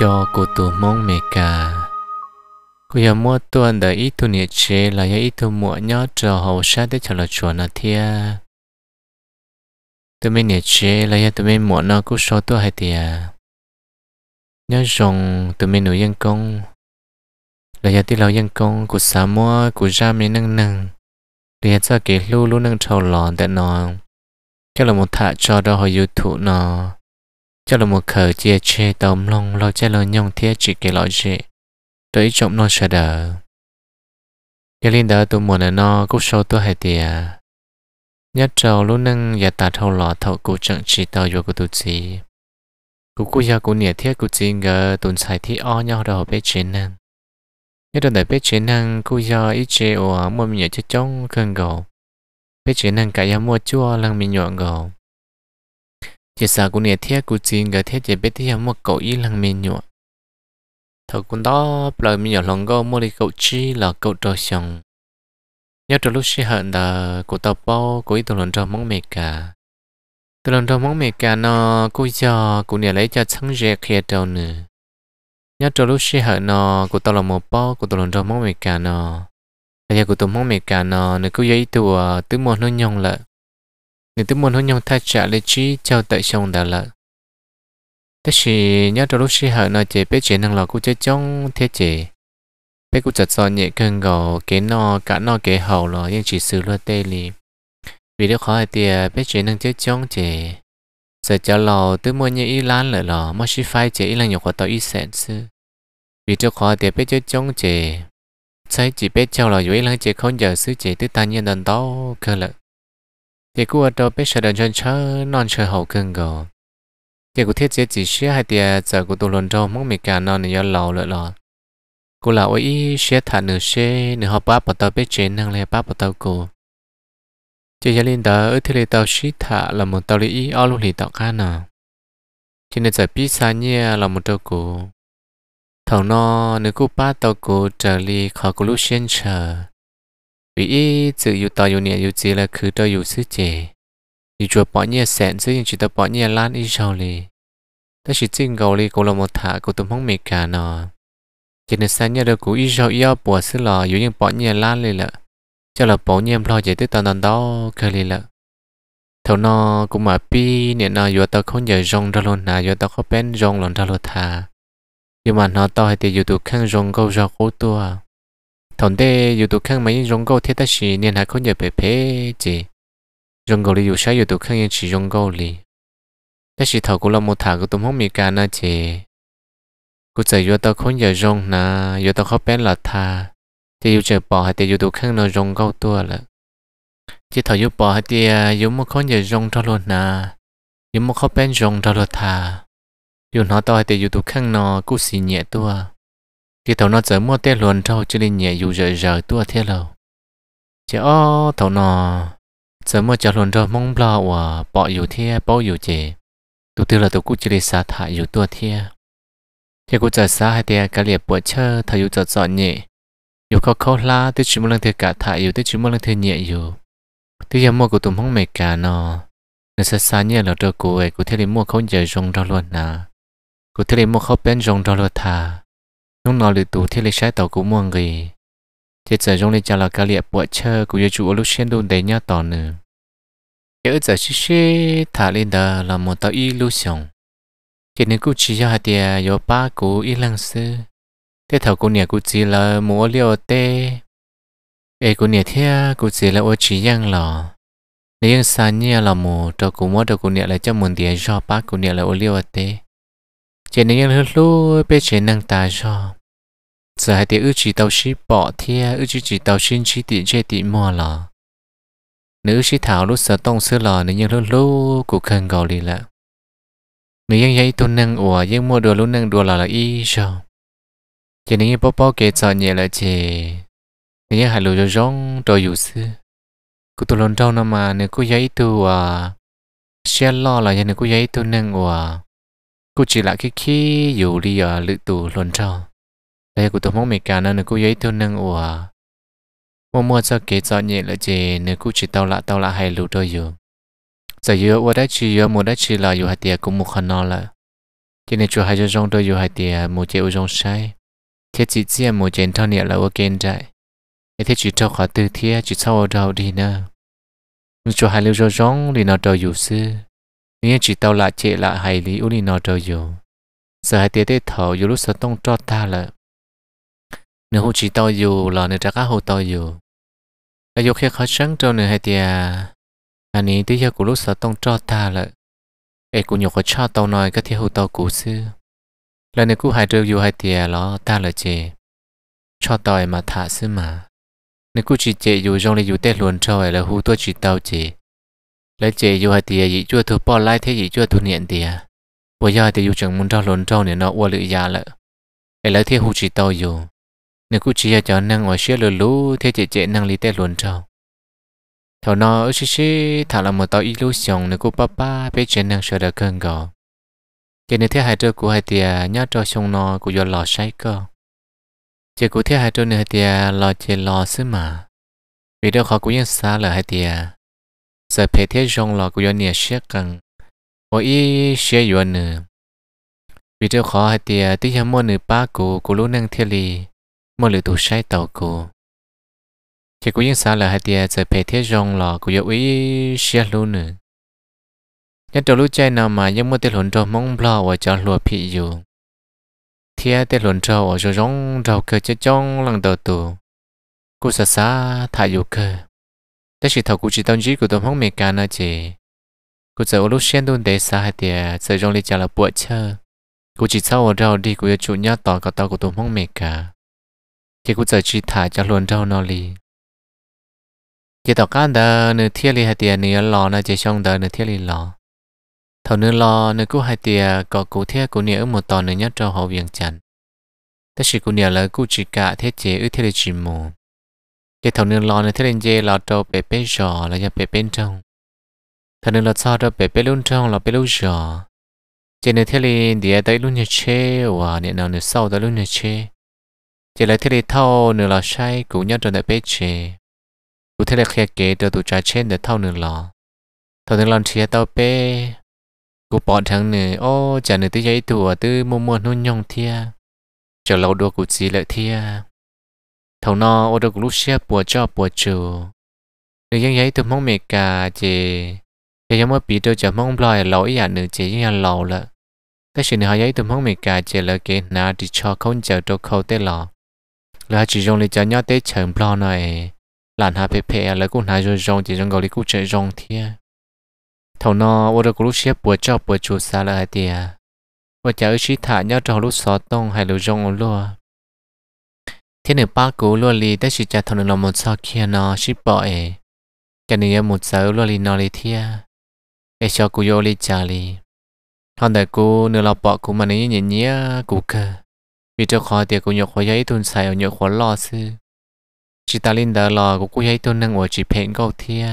cho cô tổ mong mẹ cả cô giờ mua tuần đã ít tu nhiệt chế là giờ ít tu mua nhớ trò hậu sát để cho là chuẩn là thia tôi mới nhiệt chế là giờ tôi mới mua nó cũng so tôi hay thia nhớ rằng tôi mới nuôi dân công là giờ tôi lâu dân công của xã mua của ra mới nâng nâng để cho cái lưu lưu nâng trầu lòn để nó cái là một thả cho đó hồi youtube nọ cho là một khờ chia chê tôm long lo chê lo nhông thiết chỉ cái loại gì tới trọng nó sợ đỡ cái linh đỡ tôi muốn là nó cũng sâu tôi hay tìa nhất trâu lúc nâng và tà thâu lọ thâu cụ trận chỉ tàu vô của tôi chỉ cụ cụ gia cụ nhẹ thiết cụ chỉ ngờ tuần sai thi o nhau đầu bế chiến năng nhất là bế chiến năng cụ gia ít chế ồ mua mình nhớ chết chống cơn gầu bế chiến năng cả gia mua chua lăng mình nhọn gầu chỉ sợ cũng nè thiết cũng chín cái thiết chỉ biết thiết một cậu y lăng mình nhọ thầu cũng đó lời mình nhỏ lòng go mua đi cậu chi là cậu trò xong nhớ trò lúc sinh hận là của tàu bao của ý tàu lần trò mong mệt cả tàu lần trò mong mệt cả nó cô giờ cũng nè lấy cho sáng rẻ kia đầu nữa nhớ trò lúc sinh hận nó của tàu là một bao của tàu lần trò mong mệt cả nó bây giờ của tàu mong mệt cả nó à, nó cứ giấy tàu tứ một nó nhong lại người tiếp muốn hôn nhau thay trả lời chi cho tại sông đà lợ thế thì nhớ trong lúc xí hở nói chỉ biết chỉ năng lò cũng chơi trong thế chế biết cũng chặt so nhẹ cân gò cái no cả no kế hậu lò nhưng chỉ xử luôn tê li vì điều khó thì biết chỉ năng chơi trong chế sợ cho lò tứ mua nhẹ y lán lợ lò mà xí phai chỉ y lan nhiều khó tao y sẹn sư vì điều khó thì biết chơi trong chế thấy chỉ biết cho lò dù y lan chỉ không giờ sư chỉ tứ ta nhiên đần tao cơ lợ thì cô đâu biết sợ đàn chân chớ non chơi hậu cưng gò thì cô thiết chế chỉ xía hai tia giờ cô tu lồn đâu mong mì cả non này lâu lợ lọ cô là ôi xía thả nửa xế nửa họ ba bỏ tao biết chế năng lẹ ba bỏ tao cô chỉ gia linh đó ở thế này tao xí thả là một tao lý ao lúc lì tao cá nào chỉ nên giờ biết xa là một tao cô thằng nó nửa cô ba tao cô trở lì khỏi cô lúc xuyên chờ vì ý sự yêu tao yêu nhẹ yêu gì là cứ tao yêu sự chế yêu chùa bỏ nhẹ sẹn sự những chỉ tao bỏ nhẹ lan ít sau li ta chỉ tin gầu li cô là một thả cô tụm không mệt cả nọ chỉ nên sáng nhớ đâu cũ ít sau yêu bỏ sự lò yêu những bỏ nhẹ lan li lợ cho là bỏ nhẹ lo giải tới tao nằm đó cơ li lợ thầu nó cũng mà pi nè nó yêu tao không giờ rong ra luôn nà yêu tao không bén rong lon ra luôn thả nhưng mà nó tao hay thì yêu tụi khăn rong câu ra cố tua thằng đê yêu tụ khăn mấy rong gấu thiết ta chỉ nên hạ con nhớ bé bé gì rong gấu li yêu sai yêu tụ khăn yên chỉ rong gấu li ta chỉ thầu cũng là một thà của tụm không mi cả na chị cô chạy vô tao không giờ rong na vô tao khó bén là thà thì yêu chờ bỏ hay thì yêu tụ khăn nó rong gấu tua là chỉ thầu yêu bỏ hay thì yêu một không giờ rong cho luôn na yêu một khó bén rong cho luôn thà yêu nó tao hay thì yêu tụ khăn nó cũng xì nhẹ tua thì thầu nó giờ mua tê luồn trâu cho nên nhẹ dù giờ giờ tua thế lâu chứ ô thầu nó giờ mua cho luồn trâu mong lo và bỏ dù thế bỏ dù chè tụ tư là tôi cũng chỉ đi xả thải dù tua thế thì cú giờ xả hai tia cái liệp bữa chơi thầu dù giờ dọn nhẹ dù khó khó la tới chỉ muốn lên thế cả thải dù tới chỉ muốn lên thế nhẹ dù tới giờ mua của tụm mong mệt cả nó nên sẽ xa nhẹ là tôi cú ấy cú thế thì mua không giờ dùng ra luôn nà cú thế thì mua không bên dùng ra luôn thà nông nọ lừa tù thiết lịch sai tàu cũng muôn gì thế giờ trong lịch chào là cái liệp bội chơi của chủ ở lúc xuyên đồn đấy nhá tỏ nữa giờ giờ xí xí thả lên đó là một tàu y lưu sống thế nên cũng chỉ cho hai tiền có ba cú y lăng sư thế thầu cô nhà cũng chỉ là múa liều tê ê cô nhà thế cũng chỉ là ô chỉ giang lò nếu xa nhà là mù cho cô mua cho cô nhà là cho muốn tiền cho ba cô nhà là ô liều tê chỉ nên nhớ lú bé chỉ năng ta cho giờ hai tiếng ước chỉ tàu xí bỏ thia ước chỉ chỉ tàu xin chỉ tiền chơi tiền mua là nữ xí thảo lúc sợ tông xưa lò nên nhớ lú cũng cụ gọi gò lì lạ nữ yên dây tu năng ủa yên mua đồ lú năng đồ là là y cho chỉ nên nhớ bó bó kể cho nhẹ là chỉ nên nhớ hai lú cho rong đồ dù xưa cụ tu lon trâu nó mà nếu cứ giấy tu à xe lo là nhà cứ cô giấy tu năng ủa cô chỉ là cái khi dù đi ở lữ tù luận trò đây của tôi mong mình cả nên cô giấy thương nâng ủa mua mua cho kế cho nhẹ là gì nếu cô chỉ tao lại tao lại hay lù đôi dù giờ giờ ủa đã chỉ giờ mua đã chỉ là dù hai tiệt cũng một khăn năng là cho nên chùa hai cho rong đôi dù hai tiệt một chế rong sai thế chỉ riêng một chế thao nhẹ là ok chạy thế chỉ cho khỏi từ thế chỉ sau đầu đi nè chùa hai lưu cho rong thì nó đôi dù xưa nhưng chỉ tao lại chế lại hay lý uli nó trời dù sợ hai tiết tết thở dù lúc sợ tông cho ta là nếu chỉ tao dù là nếu trả cá hồ tao dù cái dù khi khó sáng trâu nơi hai tiết anh ấy tiết của lúc sợ tông cho ta là ai cũng nhục khó cho tao nói cái thiết hồ tao cũ xưa là nếu cứ hai trời dù hai tiết là ta là chế cho tao mà thả xưa mà nếu cứ chỉ chế dù trong này dù tết luôn trời là hồ tôi chỉ tao chế lấy chế yêu hai tiền gì chưa thuộc bỏ lại thế gì chưa thuộc niệm tiền bây giờ thì yêu chẳng muốn trao lớn trao nên nó uo lự già lợ ấy lấy thế hụt chỉ tao yêu, nếu cứ chỉ cho năng ngoài xe lừa lú thế chế chế năng lý tết lớn trao thảo nó ở xí xí thả là một tao ít tàu illusion nếu cứ papa bé chế năng sợ được cơn gò cái nếu thế hai trâu của hai tiền nhớ cho xong nó của do lò say cơ chế của thế hai trâu nữa hai tiền lò chế lò xứ mà vì đâu khó cũng yên xa là hai tiền sợ phải thế rong lò của nhà xe cần ô ý xe yuan nữa vì điều khó hay thì tuy nhiên mua nửa ba cụ của lũ năng thiết lì mua lửa tủ sai tàu cụ chỉ có những sao là hai thì sợ phải thế rong lò của nhà ý xe luôn nữa nhất đầu lũ chơi nào mà nhưng mua tiền hồn trò mong lo và cho lùa phi dù thia tiền hồn trâu ở chỗ rong rau cơ chơi trong lần đầu tù cô xa xa thả dù cơ แต่สิทอกูจิตอนจีกูตัวห้องเมกานะจีกูจะอุลุเชียนดูเดซ่าให้เดียจะจงลิจาละปวดเชอกูจิเศร้าเราดีกูจะจุญาต่อกับตัวกูตัวห้องเมกาที่กูจะจีถ่ายจะลวนเท่านอลีที่ต่อการเดินเนื้อเทียลีให้เดียเนื้อหล่อนะจีช่องเดินเนื้อเทียลีหล่อเท่าเนื้อหล่อเนื้อกูให้เดียก็กูเทียกูเนื้อหมดต่อเนื้อยัดเจ้าหอเวียงจันแต่สิกูเนื้อเลยกูจีกะเทียเจอือเทียลีจีมู cái thằng nương lo này thế lên chơi lo trâu bể bể giò là nhà bể bên trong thằng nương lo sao trâu bể bể luôn trong là bể luôn giò trên này thế lên địa tới luôn nhà chê và nè nào nửa sau tới luôn nhà chê chỉ này thế lên thâu nửa lò say cũng nhau trâu đại bể chê cũng thế là khe kế trâu tụ trái trên để thâu nửa lo. thằng nương lo chia tao bể cũng bỏ thằng nửa ô chả nửa tới giấy tủa à, tư mua mua nôn nhong thia chờ lâu đua cũng chỉ lại thia thầu nó ô tô lúc xe, bùa cho bùa trừ được dân giấy tôi mong mệt cả chị giờ giống mất bị tôi chả mong loài lỗi à nữa chị nhà lầu lợ cái chuyện này họ giấy tôi mong mệt cả chị là cái nào thì cho không chờ tôi khâu tế lò là chỉ dùng để cho nhau tế chậm lo này làm hà phê phê à, là cũng nãy rồi dùng chỉ dùng gọi là cũng chơi dùng thiệt thầu nó ô tô lúc xếp bùa cho bùa trừ xa là tiệt và chả ở chỉ thả nhau trong lúc xóa tông hay lúc dùng luôn cái nửa ba cú luôn li đã chỉ trả thằng nó một sao kia nó ship bỏ e. ấy cho nên một giờ luôn li nó lì thia cái cho cú yo li trả lì thằng đại cú nửa lọ bỏ cú mà nấy nhỉ nhỉ cú cơ vì cho khó thì cú nhậu khó dễ tuần sai ở nhậu khó lo sư chỉ ta linh đỡ lò cú cú dễ tuần năng ở chỉ phèn câu thia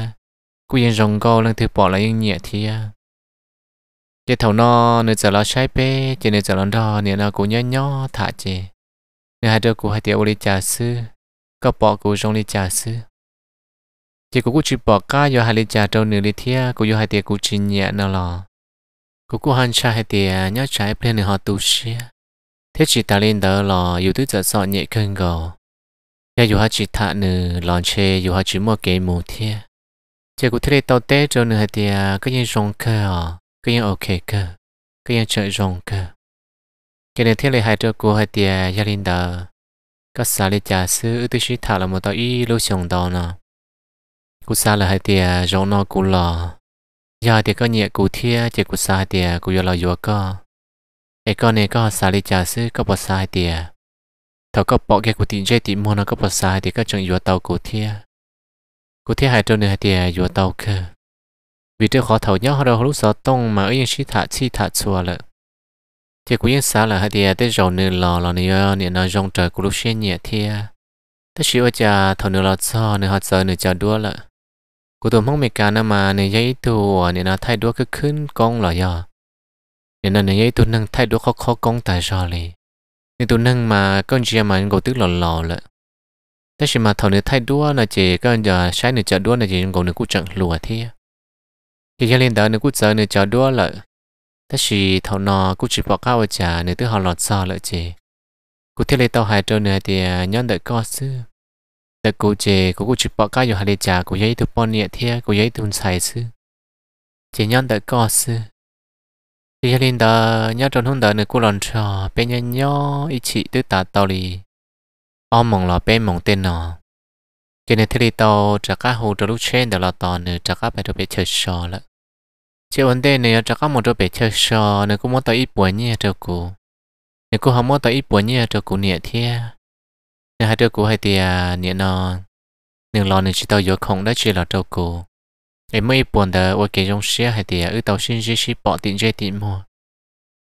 cú yên rong câu năng thứ bỏ lại yên nhẹ thia cái thầu nó nửa giờ lo sai bê chỉ nửa giờ lo đo nửa nó cú nhớ nhó thả chế nên hai đứa cụ hai tiểu ô li trả sư có bỏ cụ trong li trả sư chỉ cụ chỉ bỏ cá do hai lý trả trâu nửa lý thia cụ do hai tiểu cụ chỉ nhẹ nó lò cụ cụ hăng cha hai tiểu nhớ trái bên nửa họ tu xia thế chỉ ta lên đó lò dù thứ giờ sọ nhẹ cơn gò ya dù hai chỉ thạ nửa lòn chê dù hai chỉ mua kế mù thia chỉ cụ thế tao té cho nửa hai tiểu cái gì song cơ à cái gì ok cơ cái gì chơi song cơ cái này thế là hai trâu cô hai tia gia linh đó có xa lì chả sư tư sĩ thả là một tàu y lưu sông đó nè cô xa là hai tia rau nó cô lò giờ thì có nhẹ cú thia chỉ cú xa hai tia cú yo lò yo co ai con này có xa lì chả sư có bỏ xa hai tia thầu có bỏ cái cú tiền chơi tiền mua nó có bỏ xa hai tia có chừng yo tàu cú thia cú thia hai trâu này hai tia yo tàu cơ vì trước khó thầu nhau họ đâu lúc sợ tông mà ấy sĩ thả chi thả chùa lợn thì cũng như sao là hai thì à, tới rồi nữa lò lò nữa nữa nó rong trời cũng lúc xuyên nhẹ thì à, tới xíu ở nhà thầu nữa lò cho nữa họ giờ nữa chờ đua là của tôi mong mẹ cả nữa mà nữa giấy tu à, nữa nó thay đua cứ khứ con lò giờ nữa nó nữa giấy tu nâng thay đua khó khó con tại sao lì nữa tu nâng mà con chia mà ngồi tức lò lò là tới xíu mà thầu nữa thay đua là chỉ con giờ sáng nữa chợ đua là chỉ ngồi nữa cũng chẳng lùa thì thì gia lên đó nữa cũng giờ nữa chờ đua là thế thì thầu nọ cũng chỉ bỏ cao ở trả nửa thứ họ lọt sao lợi chị cụ thiết lấy tàu hai trâu này thì à, nhân đợi co sư đợi cụ chị cũng cũng chỉ bỏ cao hai hải trả cụ giấy tụi bọn nhẹ thia cụ giấy tụi xài sư chị nhân đợi co sư thì gia đình đó nhớ trâu hôm đó nửa cụ lọt trò bên nhà nhớ ít chị tự tả tàu đi ông mộng là bên mộng tên nọ cái này thế thì tàu trả cá hồ trong lúc trên đó là tàu nửa trả cá phải được biết chơi sò lận chế vấn đề này chắc các một chỗ bé chơi sò nếu cũng muốn tới ít buổi nhé cho cụ nếu cũng không muốn tới ít buổi nhé cho cụ nhẹ thế nếu hai cho cụ hay thì nhẹ nó nếu lo nếu chỉ tao vô không đã chỉ là cho cụ em mới buồn đó ok trong xe hay thì ở tàu xin chỉ chỉ bỏ tiền chơi tiền mua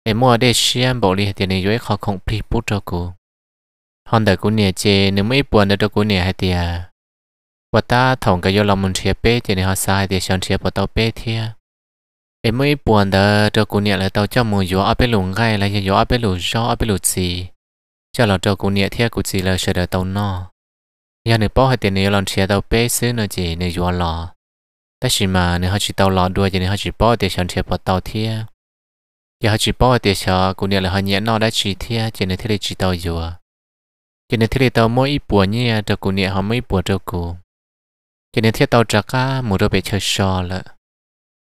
em mua để xe bỏ đi thì nếu yếu khó không bị bút cho cụ hòn đời cụ nhẹ chế nếu mới buồn đó cho cụ nhẹ hay thì và ta thòng cái vô lòng mình chia bê thì nếu họ sai thì chọn chia bỏ tao bê thiệt เอ็มไม่ปวนเดอเจ้ากูเนี่ยเลยเต้าเจ้ามอยัวเอาไปหลงไก่เลยยัวเอาไปหลุดชอเอาไปหลุดสีเจ้าล่อเจ้ากูเนี่ยเทียกูจีเลยเฉยเดเต้านอยาหนึ่งป้อให้เตียนเนี่ยลองเชียเต้าเป้ซื้อเนจีเนี่ยยัวหล่อแต่ชิมาเนี่ยหาจีเต้าหล่อด้วยจะเนี่ยหาจีป้อเตียชันเทียพอเต้าเทียยาหขาจีป้อเตียชากูเนี่ยเลยหัาเนี่ยนอได้ชีเทียจะเนี่ยเทียจีเต้ายัวจเนี่ยเทียเต้าไม่ปวดเนี่ยเจ้ากูเนี่ยเขาไม่ปวดเจ้ากูจเนี่ยเทีเต้าจักก้ามมูเราไปเชยชอละ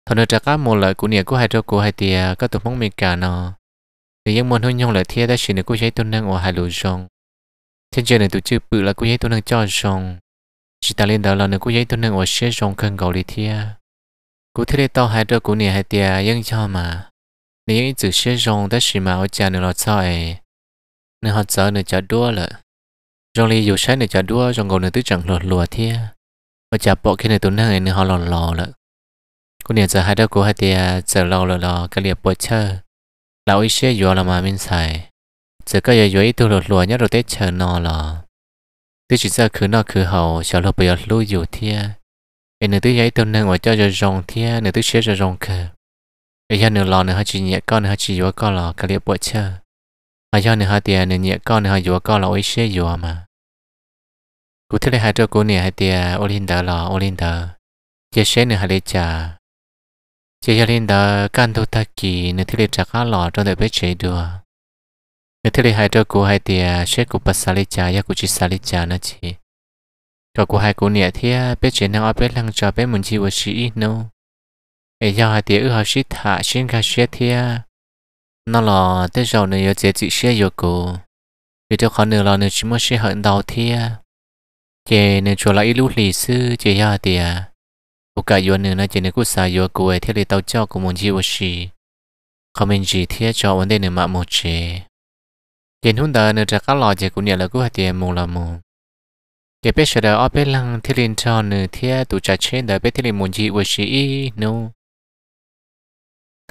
thằng nó trả cá một lời của nhà của hai trâu của hai tia các tụ mong mình cả nó thì những môn hôn nhong lại thiệt đã xin được của giấy tôi năng ở hai lối rong trên trời này tụ chữ bự là của giấy tôi năng cho rong chỉ ta lên đó là nữa cô giấy tôi năng ở xe rong khăn cầu đi thiệt cô thấy to hai trâu của nhà hai tia vẫn cho mà nếu những chữ xe rong đã xin mà ở cha nữa là sao ấy nên họ sợ nữa chả đua lợ trong li dù sáng nữa chả đua trong cầu nữa tứ chẳng lọt lùa thiệt mà chả bỏ cái này tôi năng ấy nữa họ lọt lò lợ cô niệm giờ hai đứa cô hai tia giờ lâu lâu lâu cái liệp bột chơi lão ấy sẽ vô là mà mình xài giờ cái giờ vô ít tôi lột lùa nhất rồi tết chờ nọ là tôi chỉ giờ cứ nọ cứ hậu sợ lột bây giờ lưu dù thia em nữa tôi giấy tôi nâng ngoài cho giờ rong thia nữa tôi sẽ giờ rong cơ bây giờ nữa lò nữa hai chỉ nhẹ con nữa hai chỉ vô con là cái liệp bột chơi hai giờ nữa hai tia nữa nhẹ con nữa hai vô con là ấy sẽ vô mà cụ thể là hai đứa cô niệm hai tia Olinda là Olinda chia sẻ nữa hai đứa cha chỉ cho linh đó căn thu ta kỳ nếu thế này chắc khá lọ trong đời bế chế đùa nếu thế này hai trâu cú hai tia sẽ cú bắt sali cha và cú chỉ sali cha nó chỉ cho cú hai cú nhẹ thế bế chế năng ở biết lăng cho biết muốn chi và sĩ ít nô ấy do hai tia ư học sĩ thả xin khai sẽ thế nó là tới rồi nữa giờ chỉ chỉ sẽ yêu cú vì tôi khó nữa lọ nữa chỉ muốn sẽ hận đầu thế chế nên chùa lại lúc lì sư chế ya tia โอกาสยันหนึ่งนะเจนกุศลยัวกูเอที่เราเต้าเจ้ากูมุ่งจีวชีคอมเมนจีเที่ยจอวันเดนึมาโมเจเจนหุ่นเดินเนื้อจะก้าวลอยเจกูเนี่ยแล้วกูหัดเตียมูละมูเจเป็ดเสด็จอ้อเป็ดลังที่ลินจอเนื้อเที่ยตุจัดเช่นเดินเป็ดที่ลินมุ่งจีวชีอีนู้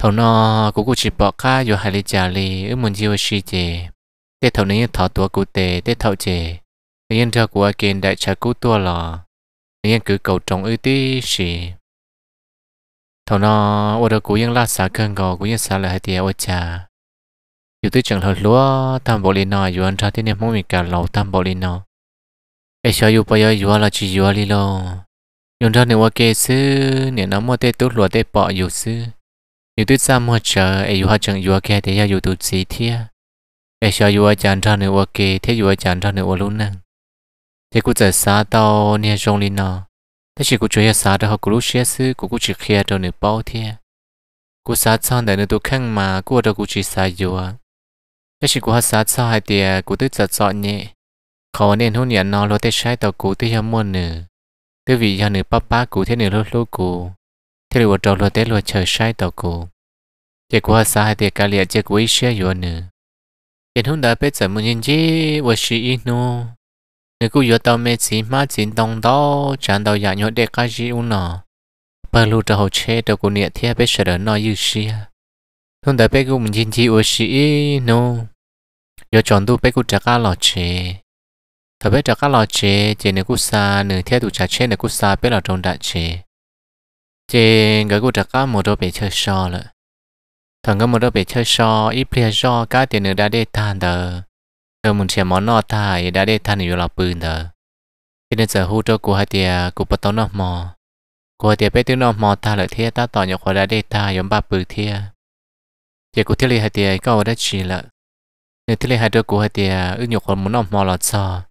ทนอกูกูจีบอกข้าอยู่หาลิจาลีอึมุ่งจีวชีเจเตเท่านี้ถอดตัวกูเตเตเท่าเจยังเธอกูเกณฑ์ได้ชากูตัวหล่อ nên cứ cầu trồng ưu tí xì thầu nó ô đồ cú yên la xả cơn gò cú yên xả lại thì ô cha dù tới chẳng hợp lúa tam bộ lì nọ dù anh ra thế nên mỗi mình cả lầu tam bộ lì nọ ai sợ dù bây giờ dù là chỉ dù lì lo nhưng ra nếu kê sư nếu nó mô tê tốt lúa tê bọ dù sư dù tới xa mua chờ ai dù họ chẳng dù ok thì giờ dù tụt xí thia ai sợ dù anh ra nếu kê, thế dù anh ra nếu luôn năng thế cô giờ xa đâu nè trong linh nó thế chỉ cũng chơi xa đó học lúc xé xứ cô cũng chỉ kia đâu nửa bao thế cô xa sang để nửa tôi khăn mà cũng đâu cũng chỉ xa dù à thế chỉ cô hát xa xa hai tiề cũng tới giờ chọn nhẹ khó nên hôn nhận nó lo tới sai tàu cô tới hiểu muốn nữa tới vì giờ nửa papa cũng thế nửa lúc lúc cũng thế là trò lo tới lo chờ sai tàu cô. thế cô hát xa hai tiề cả liệt chứ cũng ít xé dù nữa hiện hôm đã biết giờ muốn nhìn gì và suy nghĩ nữa nếu cứ vô tàu mê chỉ mà chỉ đông đó chẳng đâu giả nhốt để cái gì u nọ bà lu trở hồ chê đầu của nhẹ thế bé sợ nó như xia không đợi bé cũng mình chỉ chỉ u xí no giờ chọn tu bé cứ trả cá lò chê thà bé trả cá lò chê chê nếu cứ xa nửa thế tụ trả chê nếu cứ xa bé là trong đại chê chê người cứ trả cá một đôi bé chơi so lợ thằng cái một đôi bé chơi so ít plea so cái tiền nửa đã để tan đời giờ mình sẽ món nọ thà đã để thà nhiều là bự nữa thế nên giờ hú cho cô hai tia cô bắt tao nọ mò cô hai tia bé tiếng nọ mò thà lại thế ta tỏ nhiều khóa để thà giống ba bự thế giờ cô thiết lý hai tia có đã chỉ là nếu thiết lý hai đứa cô hai tia ước nhiều khóa muốn nọ mò là sao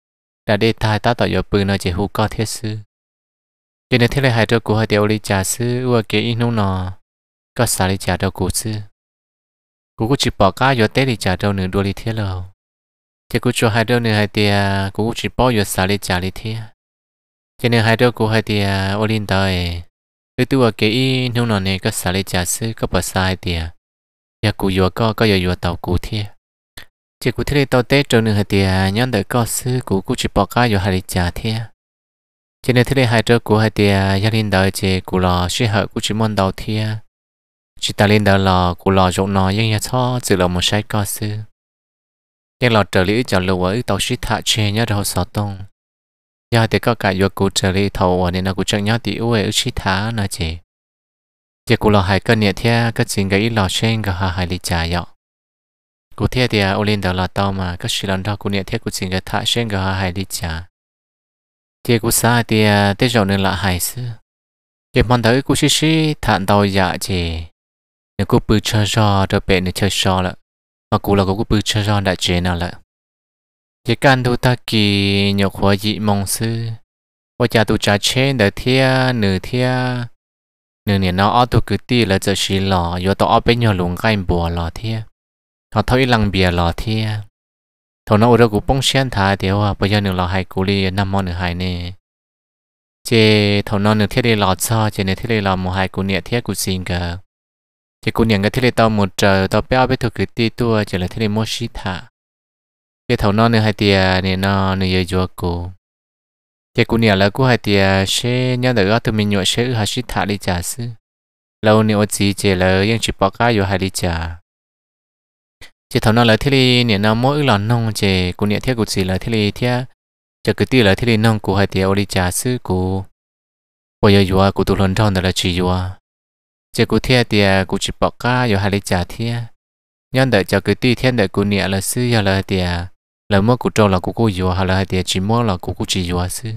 để thà ta tỏ nhiều bự nó chỉ hú có thế sư cho nên thiết lý hai đứa cô hai tia ô lý trà sư ua kế ít nung nọ có xả lý trà đâu cô sư cô cũng chỉ bỏ cá vô tết lý trà đâu nửa đua lý thế thì cũng cho hai đứa nữa hai thì cũng chỉ bỏ vô xả đi trả đi thế cho nên hai đứa cũng hai thì ô linh đời cái tuổi cái nông nọ này có xả đi trả sư có bỏ sai thì nhà cụ vừa có có vừa vừa tàu cụ thế chỉ cụ thế tao tết trong nữa hai thì nhân đời có sư cụ cũng chỉ bỏ cái vô hai đi trả thế cho nên thế này hai đứa cũng hai thì gia linh đời chỉ cụ lo suy hở cũng chỉ mong đầu thế chỉ ta lên đời là cụ lo rộng nó nhưng nhà cho chỉ là một sai có sư cái lò trợ lý cho lưu ấy tàu shit thả chê nhá đâu sao tông giờ thì có cả vô cụ trợ lý thầu ở nên là cụ chẳng nhớ thì uế ấy shit thả nó chị giờ cụ lò hai cân nhẹ thea cái chuyện cái lọ trên cái hà hai lì trà dọ cụ thea thì ô à, lên đầu lọ tàu mà cái sự lần đó cụ nhẹ thea cụ chuyện cái thả trên cái hà hai lì trà thì cụ xa thì à, tới rồi nên là hai sư, giờ mong tới cụ xí xí thản tàu dạ chị nếu cụ bự chơi trò rồi bé nữa chơi trò lại มากูแล้วก็ปืนชาร์จได้เจนอะไรเหตุการณ์ทุกทักกีหยกหัวยิมงซื้อว่าจะตัวจะเช่นเดทียหนึ่งเทียหนึ่งเนี่ยน้องอ้อตักึตี้เราจะชีหล่ออยู่ต่ออ้อเป็นหยกหลงใกล้บัวหล่อเทียเขาเท่าอีหลังเบียหล่อเทียทอน้องอุระกูป้องเชียนท้าเดียวอ่ะประยันหนึ่งหล่อหายกูรีน้ำมอหนึ่งหายเนี่เจ้าน้างหนึ่งเทียได้หล่อซ่อเจเนี่ยเทียได้หล่อมูหายกูเนี่ยเทียกูซิงเกอ chỉ cũng nhận cái thế này tao một trời tao béo bé thuộc cái ti tua chỉ là thế này mua xí thả cái thầu non nữa hai tia này nó nữa giờ chúa cô chỉ cũng nhận là cũng hai tia xe nhớ được tụi mình nhọ xe hai xí thả đi trả sư lâu nữa chỉ chỉ là những chỉ bỏ cái vô hai đi trả chỉ thầu non là thế này này nó mỗi lần nông chỉ cũng nhận theo cũng chỉ là thế này theo chỉ cái ti là thế này nông của hai tia đi trả sư của bây giờ chúa của tu lần trong đó là chỉ chúa chỉ cụ thiệt thì cụ chỉ bỏ cả rồi hai lít trà thiệt nhân đợi cho cái tùy thiên đợi cụ nhẹ là sư rồi là thì là mua cụ trâu là cụ cụ dùa hay là thì chỉ mua là cụ cụ chỉ dùa sư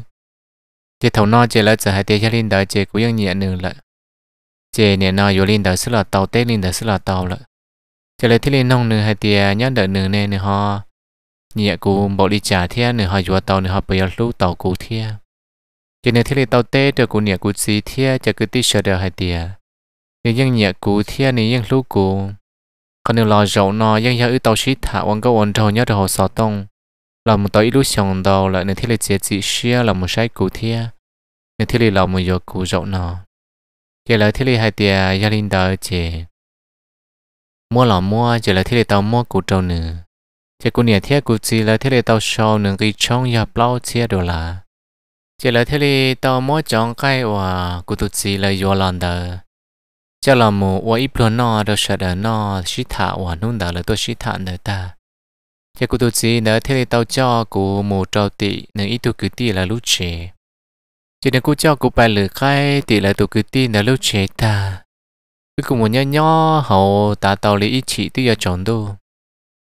thì thầu nó chỉ là chỉ hai tiền cho linh đợi chỉ cụ ยัง nhẹ nữa là chỉ nhẹ nó dùa linh đợi sư là tàu tết linh đợi sư là tàu là chỉ là thiên linh nông nữa hai tiền nhân đợi nữa nên nữa họ nhẹ cụ bỏ lít trà thiệt nữa họ dùa tàu nữa họ bây giờ lúc tàu cụ thiệt chỉ nên thiên linh tàu tết được cụ nhẹ cụ gì thiệt chỉ cứ tí sợ được hai tiền nhưng dân nhà cụ thiên này dân lũ cụ còn nếu lo rộng nó dân nhà ưu tàu sĩ quan câu ổn trâu nhớ được hồ sọ tông là một tối lũ sòng đầu lại nên thiết lệ chế trị xia là một sai cụ thiên nên thiết lệ là một giờ cụ rộng nó giờ lại thiết lệ hai tia gia đình đời chế mua là mua giờ lại thiết lệ tàu mua cụ trâu nữa chỉ cụ nhà thiết cụ chỉ là thiết lệ tàu sau nữa cái trong nhà bao chia đồ là chỉ là thiết lệ tàu mua chọn cái và cụ tụt chỉ là do lần đời cho là mù ua ít luôn nó đâu sợ đỡ nó sĩ thả ua nung đỡ là tôi sĩ thà nữa ta cho cụ tôi chỉ nỡ thế tao cho cụ mù trâu tị nâng ít tôi cứ tị là lúc chế cho nên cụ cho cụ bài lửa khai tị là tôi cứ tị là lúc chế ta cứ cùng một nhỏ nhỏ hậu ta tao lấy ít chỉ tôi giờ chọn đâu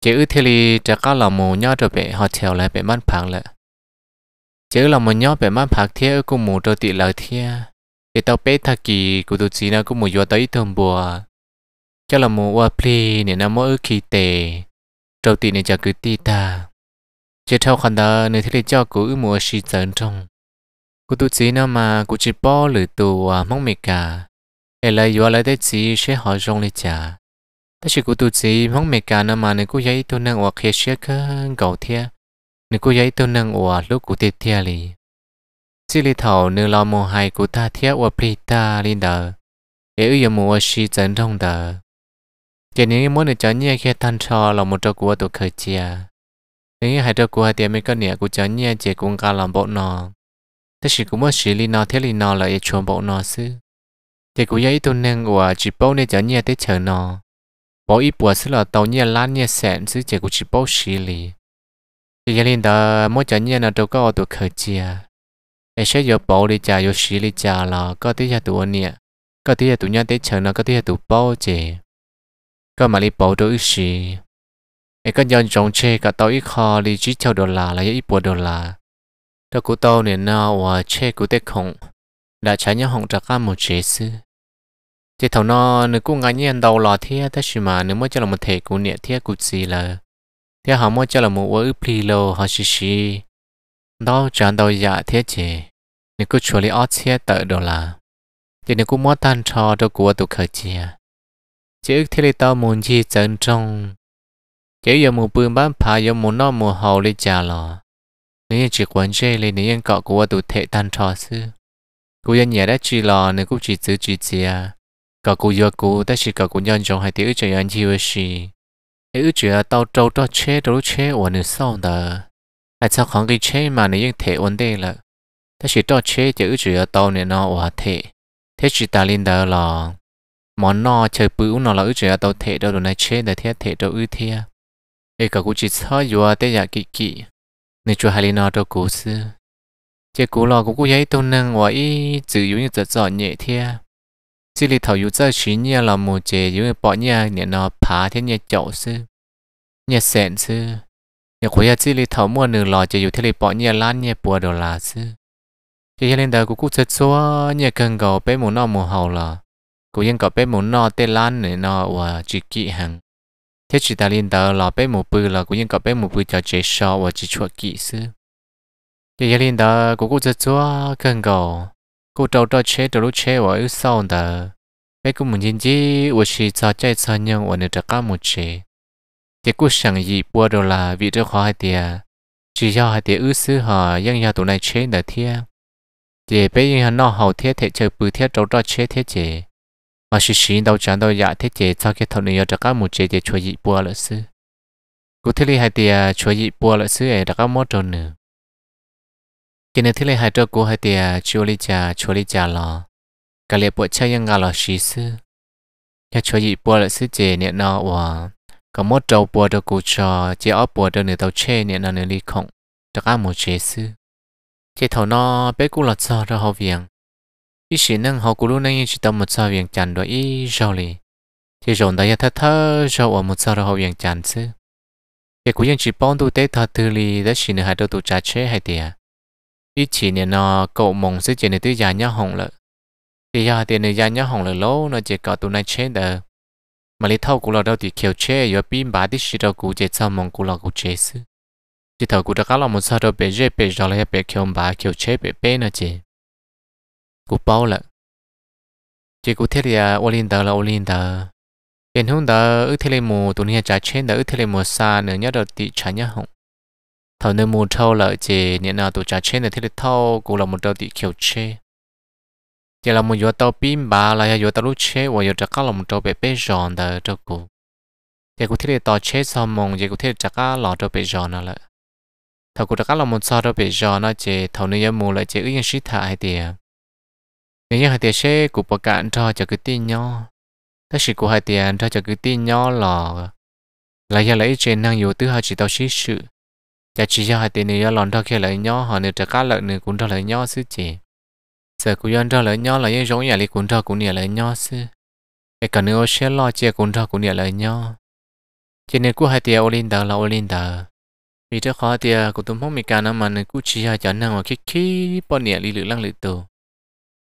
chế ư thế li trả cá là mù nhỏ rồi bị họ theo lại bị mang phẳng lại chế là một nhỏ bị mang phẳng thế ư cùng mù trâu tị lại thế để tao bé thà kỳ của tụi chị nó cũng một vừa tới thơm bùa cho là một qua pli nè nó mỗi khi tệ trâu tị nè cho cứ tì ta chỉ theo khăn đó nè thế cho cứ mùa xì dần trong của tụi chị nó mà của chỉ bỏ lử tù à, mong mệt cả để lại vừa lại tới chỉ sẽ họ rong lịch trả ta chỉ của tụi chị mong mệt cả nó mà nè cô giấy tôi năng hoặc khi sẽ cơ cầu thiệt nè cô giấy tôi năng hoặc lúc của tiệt thiệt liền สิลิทอนึงเราโมไฮกูตาเทียอวพริตาลินเดอเอื้อยมัวชีจันทงเดอเจนี้มัวเนี่ยจันเนี่ยแค่ทันชอเราหมดตัวตัวเคยเจียนี่หายตัวกูเตียไม่ก็เนี่ยกูจันเนี่ยเจกุงกาลำบกนอแต่สิกูมัวชีลินอเทลินอเลยชวนบกนอซื้อเจกูยายตัวนึงว่าจีโป้เนี่ยจันเนี่ยได้เฉินนอบอกอีปัวซื้อเราเตาเนี่ยล้านเนี่ยแสนซื้อเจกูจีโป้ชีลีเจยาลินเดอมัวจันเนี่ยนอตัวก็ตัวเคยเจีย ai sẽ giờ bảo đi cha giờ xí đi cha là có tí cha tụi nè có tí cha tụi nhau tới chờ nó có tí cha tụi bảo chị có mà đi bảo đồ ít xí ai có dân trồng chê cả tao ít kho đi chỉ theo đô la là ít bộ đô la đó của tao nè nó và chê của tết không đã trả nhau hỏng trả cả một chế sư thì thầu nó nếu cũng ngay nhiên đầu lò thế ta chỉ nếu mới cho là một thể của nè thế của gì là thế họ mới cho là một ước pli lô họ xí xí đó chẳng đâu dạ thế chứ, nếu cứ chuẩn lý ót xe tự đồ là thì nếu cứ mua tan cho cho của tụ khởi chị à. Chỉ ước thế lý tao muốn chi chân trong chị giờ mù bươn bán phá giờ mù nó mù hầu lý trả lò nếu chỉ quan chơi lý nếu cọ của tụ thể tan cho sư cô dân nhà đã chỉ lò nếu cứ chỉ giữ à. chỉ chị cả cô giờ cô đã chỉ cả cô nhân trong hai tiếng chơi ăn chiêu gì ước chỉ tao trâu cho chế đâu chế của được sau đó hay sao không cái chế mà nó vẫn thể ổn định là thế chỉ đó chế chỉ chỉ ở tàu này nó hòa thể thế chỉ ta lên đó là món nó chơi bự nó là chỉ ở tàu thể đâu rồi này chế để thế thể đó ư thế ấy cả cũng chỉ sao vừa thế kỳ kỳ, nên cho hai lên nó đó cố xưa chế cố lo cũng cố vậy tôi nâng hòa ý chỉ yếu như rất rõ nhẹ thế chỉ là thầu yếu rất chỉ nhẹ là một chế yếu bỏ nhẹ nên nó phá thế nhẹ chậu xưa nhẹ sẹn xưa อย่าคุยจีลีเถามัวหนึ่งหล่อจะอยู่ที่ลีปอเนี่ยล้านเนี่ยปัวดอลลาร์ซื้อจะยังเล่นเดากูกูจะซัวเนี่ยเกินเก่าไปหมุนนอหมูเฮาล่ะกูยังเก่าไปหมุนนอเต้ล้านเนี่ยนอว่าจิกี้หังเทชิตาลินเดาหล่อไปหมูปือล่ะกูยังเก่าไปหมูปือจะเจชอว่าจิชัวกี้ซื้อจะยังเล่นเดากูกูจะซัวเกินเก่ากูเจ้าเจ้าเชดรู้เชว่าอึเศร้าเดาไปกูหมุนจริงจีว่าชีจะใจจะยังว่าเนี่ยจะก้ามุเช thì cũng chẳng gì bùa đồ là vì cho khó hay tiề chỉ do hai tiề ư sư họ dân do tụ này chế đã thiê thì bây giờ nó hậu thiê thể chơi bự thiê trâu trò chế thiê chế mà sự sĩ đâu chẳng đâu dạ thiê chế sau khi thầu này cho các một chế chế chùa dị bùa lợi sư cụ thế li hai tiề chùa dị bùa lợi sư ấy đã các mốt trâu nữa cái này thế li hai trâu cô hai tiề chùa li trà chùa li trà lò cả liệt bộ chơi dân gà lo sĩ sư cho chùa dị bùa lợi sư chế niệm nó và có một trâu bùa đồ cụ trò chỉ ở bùa đồ nửa tàu chê nè nó nửa đi khổng cho các một chế sư chế thầu nó bé cụ lọt cho ra họ viện vì sĩ năng họ cụ lúc này chỉ tao một sao viện chẳng đối ý rồi lì chế rộn đại thật thơ rồi ở một sao ra họ viện chẳng sư chế cụ dân chỉ 帮 tu tế thật tư lì đã chỉ nửa hai đôi tụ trà chế hay tiệt vì chỉ nè nó cậu mộng sẽ chế nửa tư già nhá hồng lợi thì giờ thì nửa già nhá hồng lợi lâu nó chỉ có tụ này chế đời mà lấy thâu cũng là đâu thì kiểu chế rồi pin bà đi xí đâu cũng chế sao mong cũng là cũng chế sư chỉ thâu cũng đã cá là một sao đâu bé dễ bé rồi lại bé kiểu bà kiểu chế bé bé nữa chứ cũng bao lận chỉ cũng thế à, là olin đó là olin đó hiện hôm đó ước thế là một tuần nay trả trên đó ước thế là một xa nữa nhớ đầu tí trả nhớ không thầu nên một thâu là chỉ nên nào tụ trả trên là thế là thâu cũng là một đầu tí kiểu chế giờ là một giờ tàu pin bà là giờ tàu lúc chế và giờ chắc là một tàu bé bé giòn đó cho cô giờ cô thấy tàu chế xong mong giờ cô thấy chắc là tàu bé giòn đó là thầu cô chắc là một sao tàu bé giòn đó chị thầu này giờ mua lại chị ứng sĩ thả hay tiền nếu như hai tiền chế cô bỏ cạn cho cho cái tin nhau ta chỉ cô hai tiền cho cho cái tin nhau là là giờ lấy trên năng yếu thứ hai chỉ tàu sĩ sự giờ chỉ cho hai tiền này giờ lòn cho kia lấy nhau họ nữa chắc là nữa cũng cho lấy nhau sứ chế giờ cũng yên cho lời nhau là những giống nhà lý cũng cho cũng nhà lời nhau sư cái cần nữa sẽ lo chia cũng cho cũng nhà lời nhau trên nên cũng hai tia olin đờ là olin đờ vì trước khó tia cũng tụm phong mì cả năm mà nên cũng chỉ hai chọn năng ở cái khi bọn nhà lý lự lăng lự tổ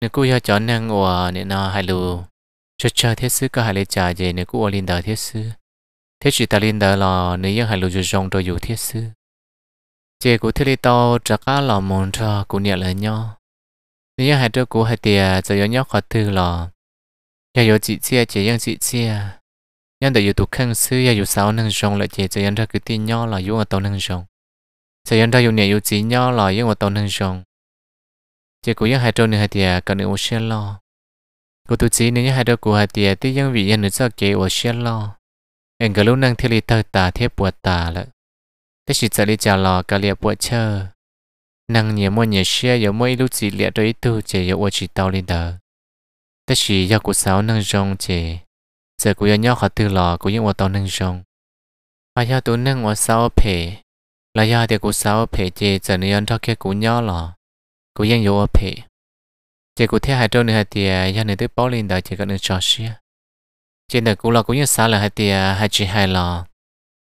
nên cũng hai chọn năng ở nên nào hai lù cho cho thế sư có hai lấy trả về nên cũng olin đờ thế sư thế chỉ ta lên đờ là nên yên hai lù cho rong đôi dù thế sư chế của thế lý tao trả cá lò mòn cho cũng nhà lời nhau 你要还照顾还得就要要好头了，要有几次就要几次，要得有读坑书要有少能用了，就就要照顾点要了，有我都能用，就要照有年有几要了，有我都能用，结果要还照你还得搞你我些了，我读起你要还照顾还得对因为要你照给我些了，人个路能体力头大，体不大了，但是这里讲了，搞力不吃。năng nhẹ mua nhẹ xe yếu mua lúc chỉ lẹ đối tư chỉ yếu ô chỉ tàu lên đó tất chỉ yếu của sáu năng rong chỉ giờ của yếu nhau khó tư lò của yếu ô tàu năng rong và yếu tụ năng ô sáu phe là yếu thì của sáu phe chỉ giờ nữa ăn thao kia của nhau lò của yếu yếu ô phe chỉ của thế hai trâu nữa thì yếu nữa tới bao lên đó chỉ có nữa cho xe chỉ nữa của lò của yếu sáu là hai thì hai chỉ hai lò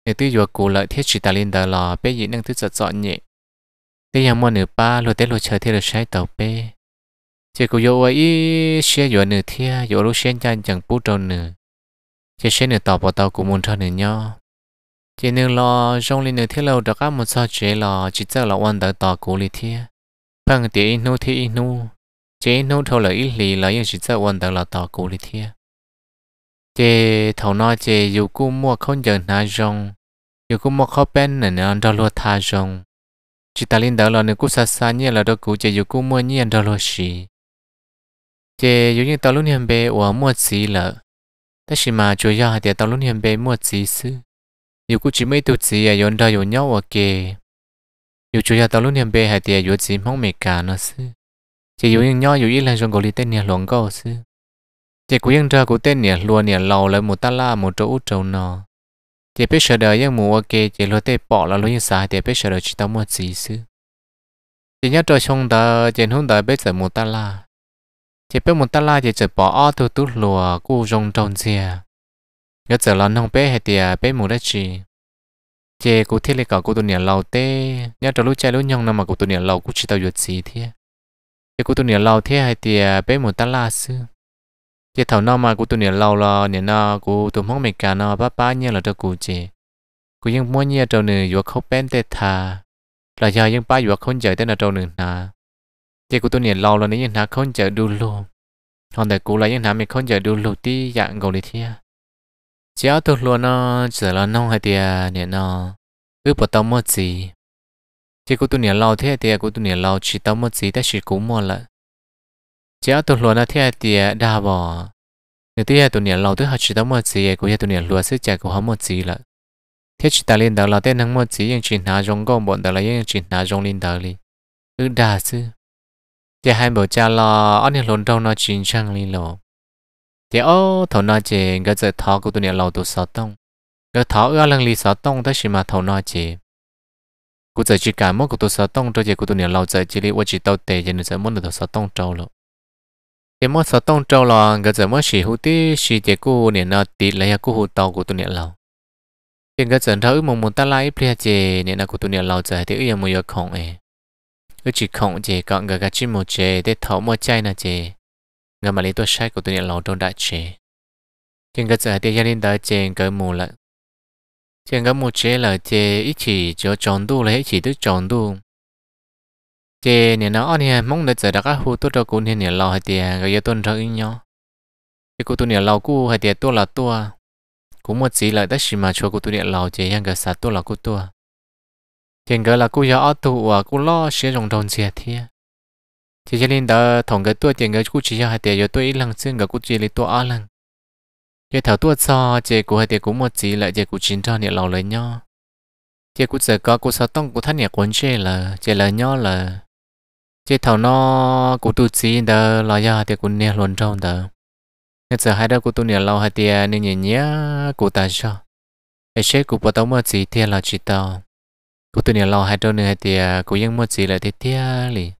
nếu tư yếu của lợi thiết chỉ tàu lên đó lò bây giờ năng tư giật dọn nhẹ thế nhà mua nửa ba lô té lô chờ thế là sai tàu bê chỉ có yo ai xe yo nửa thia vô lô xe chẳng chẳng bút đâu nửa chỉ xe nửa tàu bỏ tàu cũng muốn cho nửa nhau chỉ nửa lo trong lên nửa thế lâu đó các một sao chế lo chỉ sợ là quan tàu tàu cũng lì thia bằng tiền nô thì nô chế nô thâu là ít lì là chỉ sợ quan tàu là tàu cũng lì thia chế thầu nói chế yêu cũng mua không giờ na rong yêu cũng mua khó bên nè nè đó luôn tha rong chỉ ta lên đó là nếu cú xa xa nhẹ là đó cú chơi dù cú mua nhẹ đó là gì chơi dù như tao lúc hiện bé ở mua gì là ta chỉ mà chủ yếu là tao lúc hiện bé mua gì xứ dù cú chỉ mấy tụt gì à yon đó yon nhau ở kề dù chủ yếu tao lúc hiện bé hay thì dù gì mong mệt cả nó xứ chơi dù như nhau dù ít là trong cổ lý tên nhà luồng câu xứ chơi cú yên ra cú tên nhà luôn nhà lâu lại một ta la một chỗ út trâu nó chỉ biết sợ đời những mua ok chỉ lo tế bỏ là lo những sai chỉ biết sợ đời chỉ tao mua gì chứ chỉ nhớ cho xong đời chỉ không đời biết giờ mua ta la chỉ biết mua ta la chỉ chỉ bỏ ó tu tu lùa cu rong tròn dìa nhớ giờ lần không biết hay tiề biết mua đất chi, chỉ cụ thiết lấy cả cụ tu nhà lâu tê nhớ cho lúc chạy lúc nhong nằm mà cụ tụi nhà lâu cụ chỉ tao duyệt gì thế chỉ cụ tu nhà lâu thế hay tiề biết mua ta la xưa เจยถานอมากูตัวเนี่ยเราละเนี่ยนากูตัวมองเมกานอป้าป้าเนี่ยเราจะกูเจกูยังม้วเนี่ยเจ้าหนึ่งอยู่กับเขาเป็นเตทาเลายายังป้าอยู่กับคนเจอแต่ใเจ้าหนึ่งนะเจกูตัวเนี่ยเราละเนี่ยนาเขาเจอดูลูตอนแต่กูเลยยังหาไม่คนาเจอดูลูที่อย่างกูเลยเทียเจ้าตัวลัวนอเจ้าละน้องให้เตียเนี่ยนาคือปตอมจีเจกูตัวเนี่ยเราเทียเตียกูตัวเนี่ยเราชิตอมจีแต่ชิกูมอละ chỉ tụi luôn là thế thì đa bỏ người thế tụi nhà lâu tới học chỉ đâu một gì cũng như tụi này luôn sẽ chạy cũng không một gì là thế chỉ ta lên đầu là tên hàng một gì nhưng chỉ nào trong con bọn đó là nhưng chỉ nào trong lên đầu đi cứ đa chứ thì hai bộ cha lo anh em luôn đâu nó chuyện chẳng lên lộ thì ô thầu nó chỉ người giờ thọ của tụi này lâu tụi sáu tông người thọ ở lần lì sáu tông đó chỉ mà thầu nó chỉ cụ giờ chỉ cả mỗi của tụi sáu tông cho chỉ của tụi nhà lâu giờ chỉ đi qua chỉ tàu tệ cho nên sẽ muốn được tụi sáu tông trâu lộ cái mất sáu tông trâu là cái giờ mất chỉ hút tí chỉ chỉ cô nè nó tí lấy cô hút tàu của tụi nè lâu cái cái giờ thấu một muốn ta lấy plia chè nè nó của tụi nè lâu giờ thì ưu một yêu không ấy ưu chỉ không chè còn cái cái chim một chè để thấu một chai nè chè người mà lấy tôi sai của tụi nè lâu trong đại chè cái cái giờ thì gia đình đại chè cái mù lại cái cái mù chè là chè ít chỉ cho tròn đủ lấy chỉ được tròn đủ thì nè nó nè mong được giờ đã các hồ tôi cho cô nè nè lo hay tiền rồi giờ tôi cho nhau thì cô tôi nè lo cô hay tiền tôi là tôi cũng một gì lại tất gì mà cho cô tôi nè lo chỉ hàng cái sát tôi là cô tôi tiền cái là cô giờ ở tụ à cô lo sẽ dùng đồng tiền thì thì cho nên đó thằng cái tôi tiền cái cô chỉ cho hay tiền giờ tôi ít lần xuyên cái cô chỉ lấy tôi ở lần cái thầu tôi cho chỉ cô hay tiền cũng một gì lại chỉ cô chín cho nè lo lấy nhau chỉ cô giờ có cô sao tông cô thắt nè quấn chơi là chỉ là nhau là chế thầu nó cũng tu chí đờ lo ya thì cũng nè luôn trong đờ nên giờ hai đứa cũng tu nè lâu hai tia nên nhỉ nhỉ cũng ta cho ai sẽ cũng bắt đầu mà chỉ tia là chỉ tao cũng tu nè lâu hai đứa nè hai tia cũng ยัง mà chỉ là tia tia li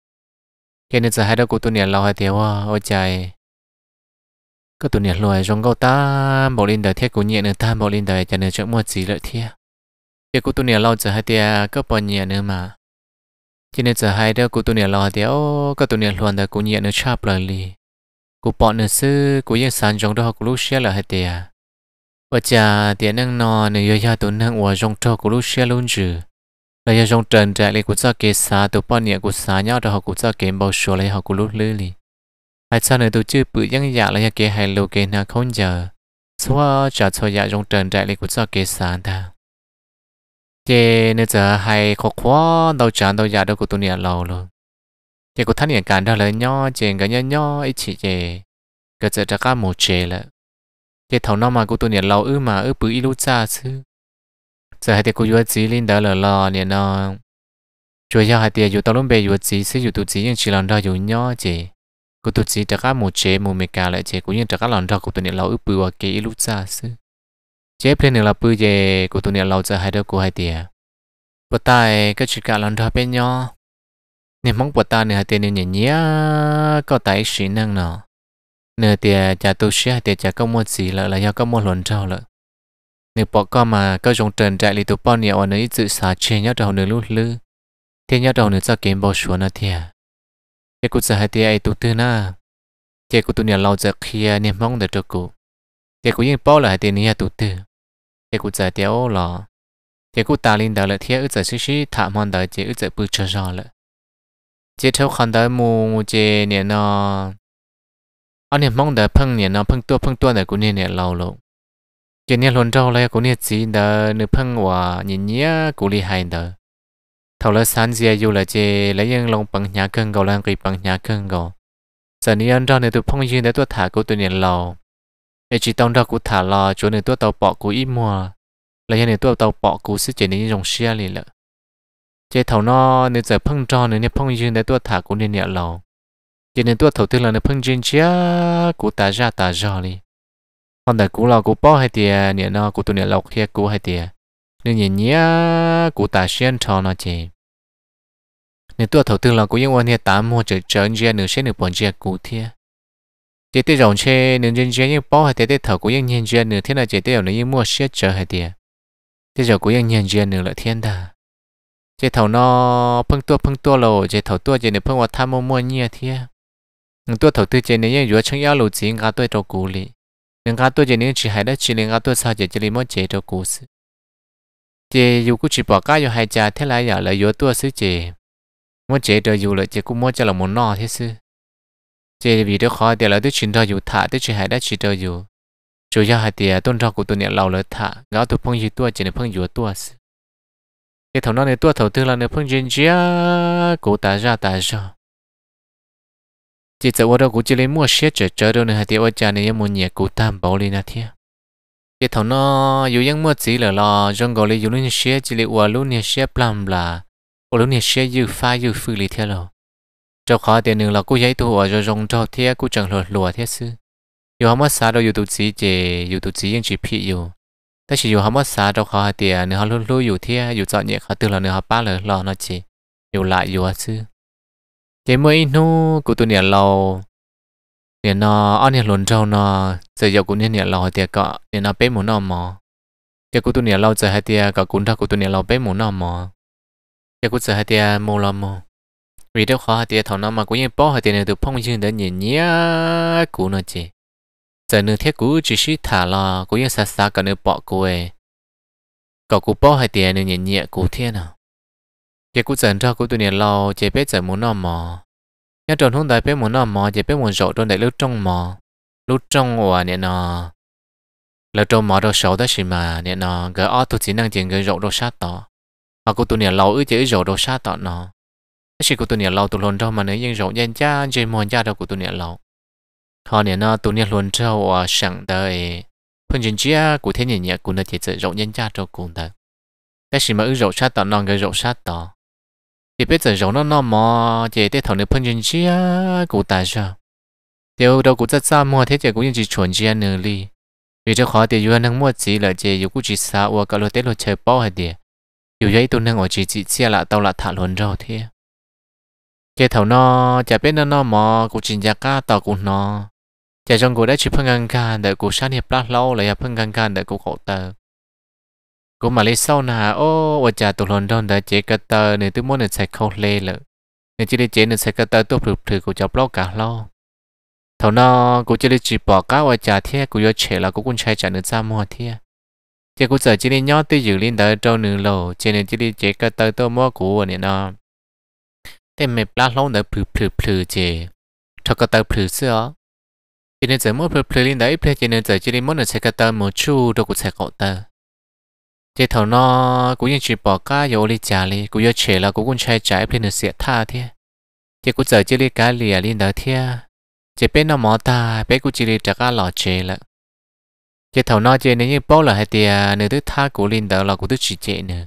khi nên giờ hai đứa cũng tu nè lâu hai tia wa ôi trời cứ tu nè lùi trong câu ta bỏ lên đời thiết cũng nhẹ nữa ta bỏ lên đời cho nên chẳng mà chỉ là tia cái cũng tu nè lâu giờ hai tia cứ bỏ nhẹ nữa mà chỉ nên giờ hai đứa cô tu nè lo đéo cô tu nè luôn đã cũng nhận nó cha lại li cô bỏ nữa sư cô yên san trong đó học lúc xe là hết tiệt. và cha tiệt năng nọ nè yêu ya tụi năng hòa trong đó của lúc xe luôn chứ là yêu trong trần trại li của cha kế xa tu bỏ niệm, của xa nhau đó của cha kế bao số lấy họ của lúc lư hai cha nữa tu chưa những dạ là ya kế hai lô kế na không giờ xóa trả cho ya dạ trong trần trại li của cha kế xa ta chế nên giờ hay khó khó đâu chán đâu già đâu của tôi nè lâu luôn chế của thằng nè cản ra là nhỏ chế cái nhỏ nhỏ ít chỉ chế cái giờ chắc cả một chế là chế thầu nó mà của tôi nè lâu ư mà ư bự ilu cha chứ giờ hai tiệc của vua chỉ linh đó là lo nè nó chúa giờ hai tiệc vua tao luôn bề vua chỉ sẽ vua tôi chỉ nhưng chỉ làm ra vua nhỏ chế của tôi chỉ chắc cả một chế một mẹ cả lại chế của nhưng chắc cả làm ra của tôi nè lâu ư bự và cái ilu cha chứ chế bên nữa là bự về của tụi này lâu giờ hai đứa của hai tia bữa tai cái chuyện cả lần đó bên nhau nên mong bữa ta hai tia nửa nhỉ có tài sĩ năng nào nửa tia trả tu sĩ hai tia trả công một gì là là do có một luận trâu lợ nửa bỏ con mà có dùng trần trại lì tụ bao nhau ở nơi dự xả chê nhau đầu nửa lúc lư thế nhau đầu nửa cho kiếm bao xuống nửa tia cái cụ giờ hai tia ai tu tư na chế cụ tụi này lâu giờ kia nên mong được cho cụ chế cụ yên bỏ là hai tia nửa tu tư thế cụ giờ tiêu lò thế cụ ta linh đó là thế ở giờ xí xí thả mòn đời, chỉ ở giờ bự chờ rõ là chỉ theo khăn đó mù chỉ nè nó anh em mong đời phăng nè nó phăng tua phăng tua này cũng nè nè lâu lâu chỉ nè luôn trâu lấy cũng nè chỉ đó nửa phăng hòa nhìn nhía cũng li hai đời. thầu là sáng giờ dù là chỉ lấy những lòng bằng nhà cưng gầu là cái bằng nhà cưng gầu giờ nè anh trâu nè tụi phăng gì để tụi thả của tụi nè lâu ai chỉ tông ra cú thả lò chỗ này tôi tàu bỏ cú ít mua là nhà này tôi tàu bỏ cú sẽ chỉ nên dòng xe liền lợ chế thầu nó nên giờ phăng tròn nên phăng duyên để tôi thả cú nên nhẹ lò chế nên tôi thầu tư là nên phăng duyên chia cú tà ra tà ra đi còn tại cú lò cú bỏ hay tiề nhẹ nó cú tụi nhẹ lọc kia cú hay tiề nên nhẹ nhẹ cú tà xuyên tròn nó chế nên tôi thầu tư là cú yên quan hệ tám mua chở chở nhẹ nửa xe nửa bọn cú thiệt chỉ tế rộng chế nương dân dân như bó hay tế tế thở của dân nhân dân nửa thế là chế tế ở nơi mua siết trở hay tiền thế giờ của dân nhân dân nửa là thiên đà chế thầu nó phăng tua phăng tua lầu chế thầu tua chế nữa phăng vào tham mua mua nhia thiên nhưng tua thầu tư chế nữa như vừa chẳng yếu lầu chỉ ngã tôi trâu cú lì nhưng ngã tôi chế nữa chỉ hay đó chỉ nên ngã tôi sao chế chỉ lấy mua chế trâu cú sự chế dù cũng chỉ bỏ cá vô hai cha thế lại giờ là vừa tua sự chế mua chế rồi dù là chế cũng mua cho là muốn no thế sự chỉ vì đứa khó để là đứa chuyện đó dù thả đứa chuyện hay đã chỉ đó dù chủ yếu hai tiền tôn trọng của tôi nhận lâu lỡ thả gạo tôi phong gì tôi chỉ là phong dừa tôi cái thằng nó này tôi thầu tư là nó phong duyên chia của ta ra ta ra chỉ sợ ở đâu cũng chỉ lấy mua xe chở chở đâu này hai tiền ở nhà này một nhà của tam bảo lên thế cái thằng nó dù những mua gì là lo trong gọi là dù luôn xe chỉ lấy ở luôn xe plum là ở luôn xe dù pha dù phu lý theo rồi cho khó tiền nương là cú giấy thu ở cho rong cho thế cú chẳng lừa lừa thế sư dù hám xa đâu dù tụ chỉ chế dù tụ chỉ nhưng chỉ phi dù ta chỉ dù hám xa đâu khó tiền nương họ luôn luôn dù thế dù chọn nhẹ khó từ là nương họ ba lừa lò nó chỉ dù lại dù sư chế mới nu cú tụ niệm lâu niệm nó ăn niệm luôn trâu nó giờ giờ cú niệm niệm lâu tiền cọ niệm nó bé muốn nó mò chế cú tụ niệm lâu giờ hai tiền cả cún thà cú tụ niệm lâu bé muốn nó mò chế cú giờ hai tiền mua lo mò vì đó khó thì thằng nó mà cũng như bỏ thì này tụi phong dương đến nhìn nhía cũ nữa chị giờ nữa thiết cũ chỉ sĩ thả lo cũng như xa xa cả nữa bỏ cô ấy cậu cũ bỏ hay tiền nữa nhìn nhẹ cũ thiên nào chị cũ dần ra cũ tụi này lo chị biết giờ muốn nó mò nhớ tròn hôm đại biết muốn nó mò chị biết muốn rộ trong đại lúc trong mò lúc trong ủa à nè nó là trong mò đâu sầu đó xí mà nè nó gỡ ó tôi chỉ năng chuyện gỡ rộ đâu sát tỏ mà cũ tụi này lo ứ chỉ rộ đâu sát tỏ nó chỉ của tụi nhà lâu tụi luôn đâu mà nếu như rộng dân cha chơi mòn cha đâu của tụi nhà lâu họ nè nó tụi nhà luôn trâu à sẵn đời phần dân chia của thế nhà nhà của nó chỉ sự rộng dân cha cho cùng thật cái gì mà ư rộng sát tỏ non cái rộng sát tỏ thì biết giờ rộng nó nó mò chỉ để thằng nếu phần dân chia của ta sao điều đó cũng rất xa mua thế chỉ cũng chỉ chuẩn chia nửa ly vì cho khó thì vừa năng mua chỉ là chỉ dù cũng chỉ xa qua cả lô tế lô chơi bao hết đi dù vậy tụi năng ở chỉ chỉ chia là tao là thả luôn rồi thế cái thầu nó chả biết nó nó mò cũng chỉ ra cá tàu cũng nó chả trong cô đã chịu phân ngang cả để cô sáng hiệp lát lâu lại phân ngang cả để cô khổ tờ cô mà lấy sau nà ô và chả tụi lần đơn đã chế cơ tờ nên tôi muốn được sạch khâu lê lợ nên chỉ để chế nên sạch cơ tờ tôi được thử cô chọc lâu cả lâu thầu nó cô chỉ để chỉ bỏ cá và chả thế cô vô chế là cô cũng chạy chả được ra mua thế chỉ cô giờ chỉ để nhót tôi giữ lên đỡ trâu nửa lầu chỉ nên chỉ để chế cơ tờ tôi mua của này nó แต่ไม่ปลาลงเดผือผือผือเจทกเตอผือเสือจีนจะมั่วผือผือลินได้เพลจีนจะจีนมั่วเชกเตอร์มูชูดกุเชกเตอร์เจเท่านอกูยังจีบอกก้าโยลิจาลีกูยอเชลกูกุนใช้ใจเพลินเสียท่าเทียเจกูเจอจีริกาเลียลินเดเทียเจเป็นนอมอตาเป็กูจีริจะก้าหล่อเจละเจเท่านอเจเนี่ยยังป้อละให้เตียเนื้อตื้อท่ากูลินเดอเรากูตื้อจีเจเนื้อ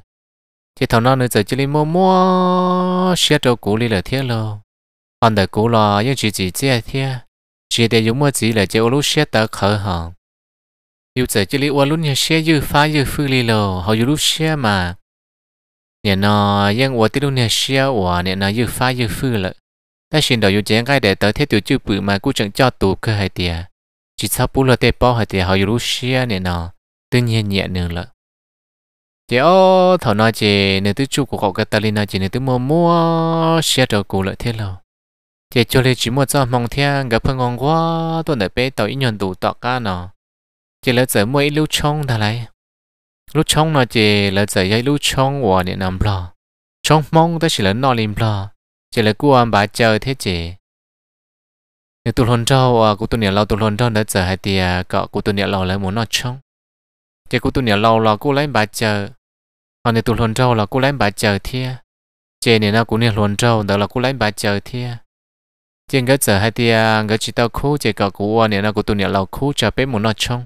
thì thằng nó nữa giờ chỉ lên mua mua xe trâu cũ đi là thế lo còn đời cũ lo nhưng chỉ chỉ thế thế chỉ để dùng mua chỉ là chỉ ô lú xe tờ khởi hàng yêu giờ chỉ lấy ô lú nhà xe dư phá dư phư đi lo họ dùng lú xe mà nhà nó nhưng ô tí lú nhà xe ô nhà nó dư phá dư phư lợ ta xin đầu yêu chén cái để tới thế tiểu chư mà cũng chẳng cho tù cơ hay tiề chỉ sao bù lo bao hay tiề họ dùng xe nhà nó tự nhiên nhẹ nữa lợ chị ô thảo nói chị nếu tới chú của cậu Catalina chị nếu tới mua mua xe đồ cũ lợi thế nào chị cho lấy chỉ mua cho mong theo gặp phân ngon quá tôi đã bé tàu ít nhận đủ tọt ca nó chị lấy giờ mua ít lưu trong thà lại lưu trong nó chị lấy giờ yêu lưu trong của điện nam lo trong mong tới chỉ là nọ lim lo chị lấy cua bà chờ thế chị nếu tôi hôn trâu à, cô tôi nhà lâu tôi hôn trâu đã giờ hai tia cậu cô tôi nhà lâu lại muốn nọ trong chị cô tôi nhà lâu là cô lấy bà chờ họ ờ, này tụ luận trâu là cô lấy bà chờ thia chê này nó cũng nên luận trâu đó là cô lấy bà chờ thia trên cái giờ hai tia cái chỉ tao khu chỉ cả cú này nó cũng tụ này lầu khu chờ bé một nọ trong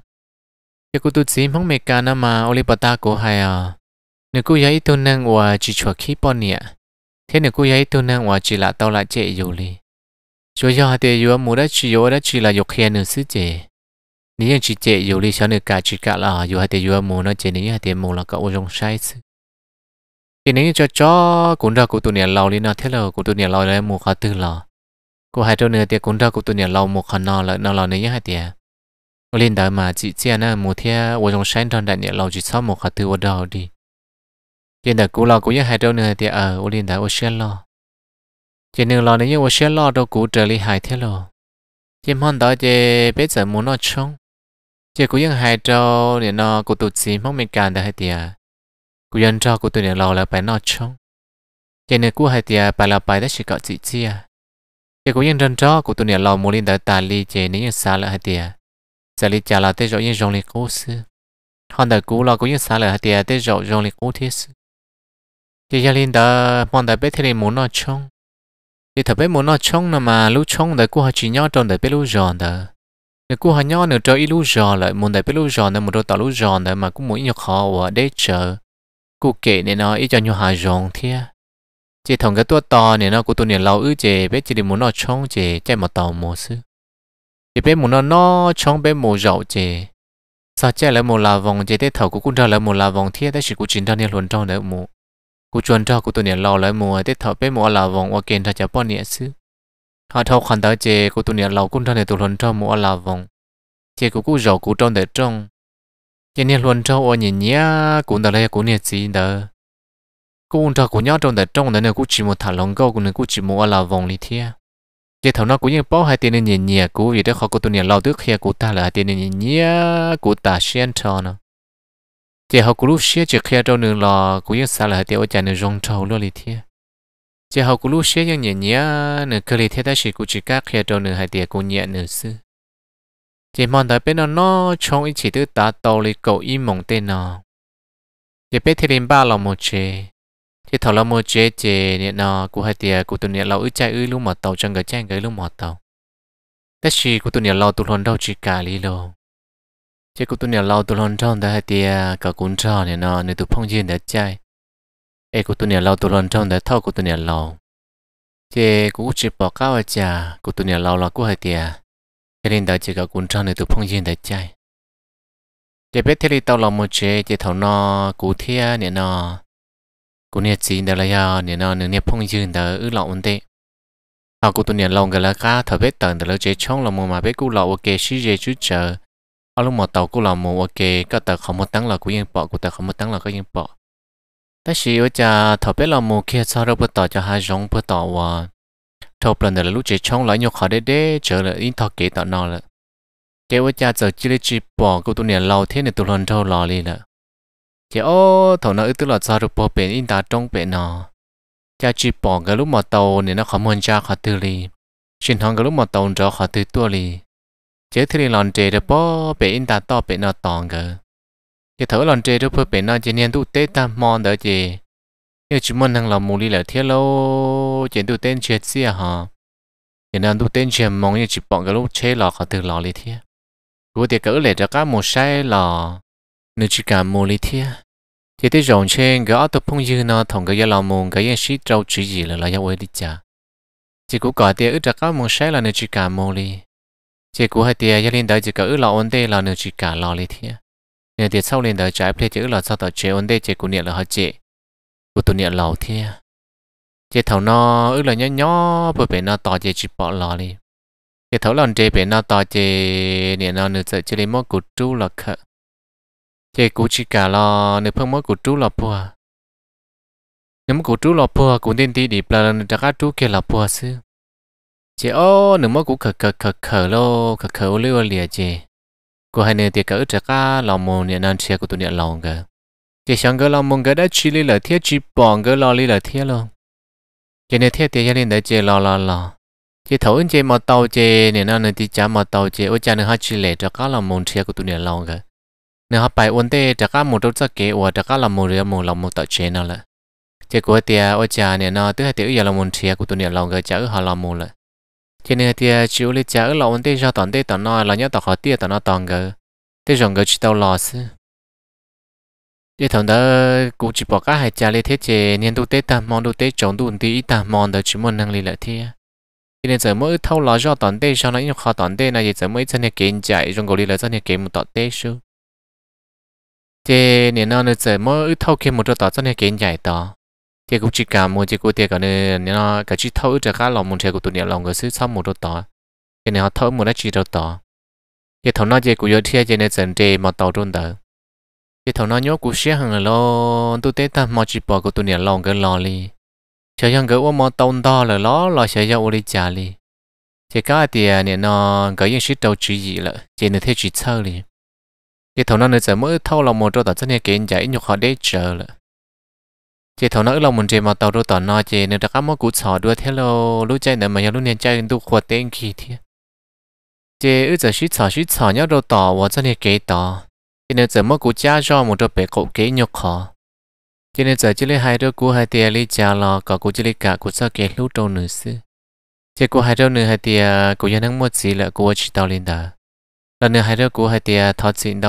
cái cú tụ chỉ mong mẹ cả nó mà ta của hai à nếu cú giấy tôi năng hòa chỉ chuột khí bọn nè thế nếu cú giấy tôi năng hòa chỉ là tao lại chạy dù li chúa cho hai tia dù mua đã chỉ dù đã chỉ là dục hiền nữ sứ chè nếu như chỉ chạy dù đi, cho nữa cả chỉ cả là dù hai tia dù mua nó chạy nếu hai tia mua là cậu dùng sai sứ thì nếu cho cho cũng ra của tụi nhà lâu đi nào thế là của tụi nhà lâu là một khả tư là của hai trâu nữa thì cũng ra của tụi nhà lâu một khả nào là nào là nếu như hai tiền lên đời mà chị chia nè một thế ở trong sáng trong đại nhà lâu chỉ sau một khả tư ở đâu đi trên đời cũ là cũng như hai trâu nữa thì ở ở lên đời ở xe lo trên đường lo này như ở xe lo đâu cũ trở lại hai thế là trên hôm đó thì bây giờ muốn nó chung chỉ cũng như hai trâu để nó của tụi chị mong mình càng được hai tiền cú dân cho cú tụi này lò là phải nọ chung cho nên cú hai tia bà là bài đã chỉ có chị chia cho cú dân dân cho cú tụi này lò muốn lên tới tà li cho nên xa là hai tia xa li trả là tới rồi nhưng rong li cố sư hòn đời cú lò cú dân xa là hai tia tới rồi rong li cố thiết sư cho gia linh đó mong đời bé thì muốn nọ chung thì thật bé muốn nọ chung là mà lúc chung đời cú hai chỉ nhau trong đời bé lúc giòn đời nếu cô họ nhỏ nữa cho ít lú giò lại muốn đại biết lú giò nữa một đôi tàu lú giò nữa mà cũng muốn nhiều khó và để chờ cụ kể nên nó ít cho nhau hà rong thia chỉ thằng cái tua to nên nó cụ tụi nên lâu ư chè bé chỉ đi muốn nó chong chè chạy một tàu một sư chỉ bé muốn nó nó trông bé một rậu chè sao chạy lại một la vòng chè tới thầu của cũng ra lại một la vòng thia tới sự của chín ra nên luận trong đấy một cụ chuẩn ra cụ tụi nên lâu lại một tới thầu bé một la vòng hoặc kiện ra chả bao nhiêu sư họ thâu khăn tới chè cụ tụi nên lâu cũng ra để tụi luận trong một là vòng chè của cụ rậu cụ trong để trong 今年轮着我年年过得来过年子的，过着过年中的中的那过寂寞太冷高，过年过寂寞我老忘了天。这头那过年包还点点年年过，有的好过多年老都开过大了，还点点年年过大现场呢。这好过路些就开着能了，过年啥了还点我家能融潮了里天。这好过路些要年年能过里天，但是过去刚开着能还点过年能是。chỉ mong đợi bên nó nó trong ý chỉ tự ta tàu lì cầu ý mong tên nó chỉ biết thì đến ba lòng một chế chỉ thầu lòng một chế chế nè nó cụ hai tiề cụ tụi nè lâu ư chạy ư lúc mà tàu chân cái chân cái lúc mà tàu tất chỉ cụ tụi nè lâu tụi hồn đâu chỉ cả lý lô chỉ cụ tụi nè lâu tụi hồn trong đó hai tiề cả cuốn trò nè nó nên tụi phong diên đã chạy ê cụ tụi nè lâu tụi hồn trong đó thâu cụ tụi nè lâu chỉ cụ chỉ bỏ cao ở chả cụ tụi nè lâu là cụ hai tiề thế nên đó chỉ có cuốn trang này tụ phong diện để chạy để biết thế thì tao lòng một chế chỉ thấu nó cú thia nè nó cú nè chỉ đó là nè à, nó nè nè phong diện đó ư lòng vấn đề họ cú tụi nè lòng cái là cá thấu biết tận đó là chế trong lòng mà biết cú lòng ok xí chế chút chờ ở lúc mà tàu cú lòng một ok có tờ không một tăng là cú yên bỏ cú tờ không một tăng là có yên bỏ biết lòng cho hai 但是我家特别老母，看啥都不到，就还容不到我。thộp lần này lúc chỉ trong lại nhau khó đế đế chờ là in thọ kế tạo nọ là chế với cha giờ chỉ lấy chỉ bỏ cô tu niệm lâu thế này tu lần thâu lò đi là chế ô thầu nó tức là sao được bỏ bể in ta trong bể nọ chỉ bỏ cái lúc mà tàu nên nó khó muốn cha khó tư li xin hong cái lúc mà tàu cho khó tư tua li chế thì lần chế được bỏ bể in ta to bể nọ tòng cái chế thở lần chế được bỏ bể nọ chế niệm tu tết ta mòn đỡ chế giờ chỉ muốn hàng lòng mù đi là thiết lâu chỉ đủ tên chết gì à hả chỉ nên đủ tên chết mong như chỉ bọn cái lúc chế lò khó từ lò lý thiết của thì cỡ lệ ra các một sai lò nếu chỉ cả mù lý thiết chỉ thấy rộng trên cái auto phong dư nó thằng cái lòng mù cái yên sĩ trâu chỉ gì là là giáo đi chả chỉ cú có thì ước ra các một sai là nếu chỉ cả mù lý cú hai hay thì gia liên đời chỉ cỡ lò ổn tê là nếu chỉ cả lò lý thiết nên thì sau liên đời trái play chỉ là sau tờ chế ổn tê chế cũng niệm là họ chế của tụi nhẹ lẩu thế chế thầu nó ước là nhỏ nhỏ bởi vì nó to chế chỉ bỏ lò đi chế thầu lần chế bởi nó to chế nhẹ nó nửa giờ chế lấy mốt của chú là khờ chế cú chỉ cả lo nửa phương mốt của chú là bùa nếu của chú là bùa cũng tin tí đi bà lần chắc chú kia là bùa sư chế ô nửa mốt của khờ khờ khờ khờ lô khờ khờ lưu lìa chế của hai nửa tiệc cỡ chắc là mồm nhẹ nó chế của tụi nhẹ lẩu kìa chỉ sáng cái lo mong cái đã chỉ lý là thiết chỉ bòn cái lo lý là thiết luôn chỉ nên thiết thì gia đình để chỉ lo lo lo chỉ thấu anh chị mà tàu chị nên nó nên chỉ mà tàu chị ở cha nên họ chỉ lấy cho các là mong thiết của tụi này lo cái nên họ phải ổn tê cho các mong tốt sắc kế và cho các là mong riêng mong lòng mong tạo chế nào là chỉ của thì ở cha nên nó tức là tiểu giờ là mong thiết của tụi này lo cái chả họ là mong là chỉ nên tia chịu lý chả là ổn tê cho toàn tê toàn nó là nhớ tao khó tia toàn nó toàn cái tê rồng cái chỉ tao lo xí cái thằng đó cũng chỉ bỏ cả hai cha lên thế chế nên tôi tết ta mong tôi tết chọn tôi đi ta mong đó chỉ muốn năng lực lại thế cho giờ mới thâu lo cho toàn tết sau này nó khó toàn tết này giờ mới chân này kiếm chạy trong gọi là một toàn tết thế nên nó giờ mới thâu kiếm một toàn chân này kiếm đó thế cũng chỉ cả một chỉ của tiền cả nên nó cả chỉ thâu cho cả lòng một thế của tụi nhà người xứ xong một đó cho nên họ thâu một đó chỉ đó đó cái thằng nó chỉ của yêu thiên cho nên dần mà tàu trong đó cái thằng nó nhốt của xe hàng lo tu tế ta mò chỉ bỏ của tụi nhà lòng cái lò li chơi hàng cái ôm mò tông to là lo lo chơi ra ô đi trả li chỉ có thì à, nè nó cái những sự đầu chỉ gì là chỉ nên thế chỉ chơi li cái thằng nó nữa giờ mới thâu lòng một chỗ tao chân này kiện giải nhục họ để chờ là chỉ thầu nó lòng một chỉ mà tao đâu tao nó chỉ nên đặt mò cú sò đua thế lo lúc chơi nữa mà nhà lúc này chơi tu khoa tên kỳ thế chỉ ở giờ sĩ sò sĩ sò nhau đâu tao và chân này kế tao cho nên giờ mất cú cho một đứa bé cậu kế nhục khó nên giờ chỉ lấy hai đứa cú hai tiền lấy cha lò có cú chỉ cả cú sao kế lúc trâu nữ sư chỉ hai đứa nữ hai tiền cú dân hắn mất gì là cú chỉ tao lên hai đứa cú hai đứa khó tiền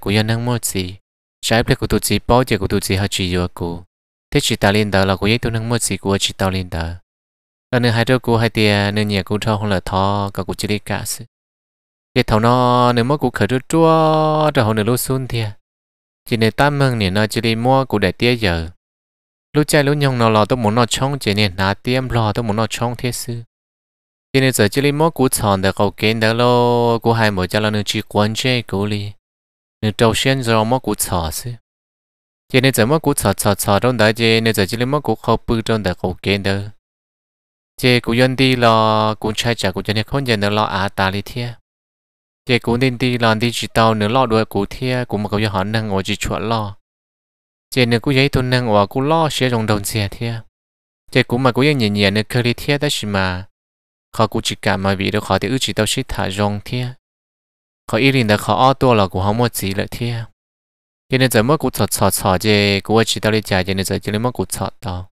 cú dân hắn mất gì trái chỉ cú tụt gì họ chỉ yêu cú thế chỉ tao lên đó ở nơi hai đứa cô hai tia nơi nhà cô cho không là thọ cả cô chỉ đi cả sự cái thầu nó nếu mà cô khởi đứa chua cho họ nữa lúc xuân thì à. chỉ nên tam mừng nè nó chỉ đi mua cô để tia giờ lúc chạy lúc nhông nó lo tôi muốn nó trong chỉ nên nà tiêm lo tôi muốn nó trong thế sự chỉ nên giờ chỉ đi mua cô chọn được cầu kiến được lo cô hai mỗi cho là nên chỉ quan chế cô đi nên đầu xuyên rồi mua cô chọn sự chỉ nên giờ mua cô chọn chọn chọn trong đại chỉ nên giờ chỉ đi mua cô khâu bự trong đại cầu kiến được chị cũng dân đi lo cũng chạy trả cũng dân không dân nữa lo à ta đi thia chị cũng nên đi lo đi chỉ tàu nữa lo đuổi cũng thia cũng mà cậu giờ họ năng ngồi chỉ chuột lo chị nữa cũng giấy tôi nâng ngồi cũng lo sẽ rồng đồng xe thia chị cũng mà cũng dân nhẹ nhẹ nữa cơ đi thia đó chỉ mà họ cũng chỉ cả mà vì được họ thì ước chỉ tàu sẽ thả rồng thia họ ý định được họ ở tua là cũng không mua gì lợi thia chị nên giờ mới cũng sọt sọt sọt chị cũng chỉ tàu đi chạy, chị nên giờ chị lấy mất cũng sọt tàu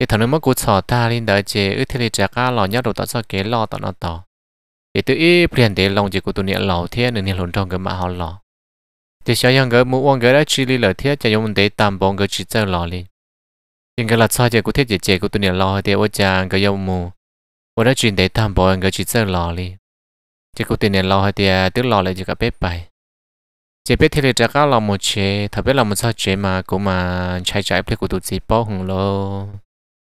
thì thằng nó mất cú sọ ta lên đợi chế ư thế thì chả cá lò nhau đồ tao sợ kế lò tao nó tao thì tự ý biến thế lòng chỉ của tụi niệm lò thế nên niệm lồn trong cái mà họ lò thì sao yang cái muốn ông cái đã chỉ lý lời thế chả dùng để tạm bóng cái chỉ cho lò đi nhưng cái là sao chế của thế chỉ chế của tụi niệm lò thì ở chàng cái dùng mù ở đã chỉ để tạm bóng cái chỉ cho lò đi chỉ của tụi niệm lò thì à, tức lò lại chỉ cái bếp bài chỉ biết thì chả cá lò một chế thà biết là một sao chế mà cũng mà chạy chạy của tụi chị bao hùng lô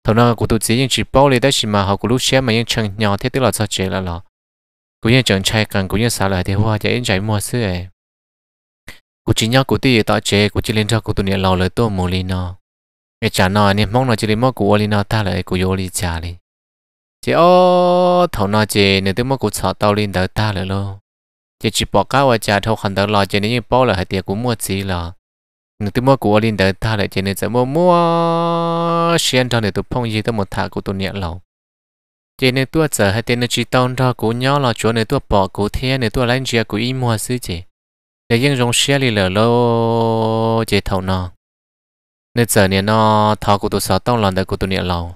thằng nó cũng tụt chỉ những chỉ bao lì đấy chỉ mà họ cũng lúc xem mà những chân nhỏ thế tức là sao chế là lọ cũng những chân trai cần cũng những xả lại thì hoa chạy chạy mua xưa ấy cũng chỉ nhau cũng tì tạo chế cũng chỉ lên cho cũng tụi này lò lời tô mồ lì nó cái chả nó anh mong nó chỉ lên mong của lì nó ta lại của yo lì chả lì chế ô thằng nào chế nếu tôi mong của sợ tao lên đỡ ta lại lo chế chỉ bỏ cái vào chả thâu hẳn đỡ lò chế nếu như bao là hai tiệc cũng mua gì là nếu tôi mua của linh đời ta lại chỉ nên mua mua xuyên cho nên tôi phong gì tôi một thả của tôi nhẹ lâu chỉ nên tôi chờ hay tên chỉ tông ra của nhỏ là chỗ nên tôi bỏ của thiên nên tôi lấy gì của im mua xứ chỉ để dân dùng xe lì lờ lô chỉ thầu nó nên giờ nên nó thọ của tôi sợ tông làm đời của tôi nhẹ lâu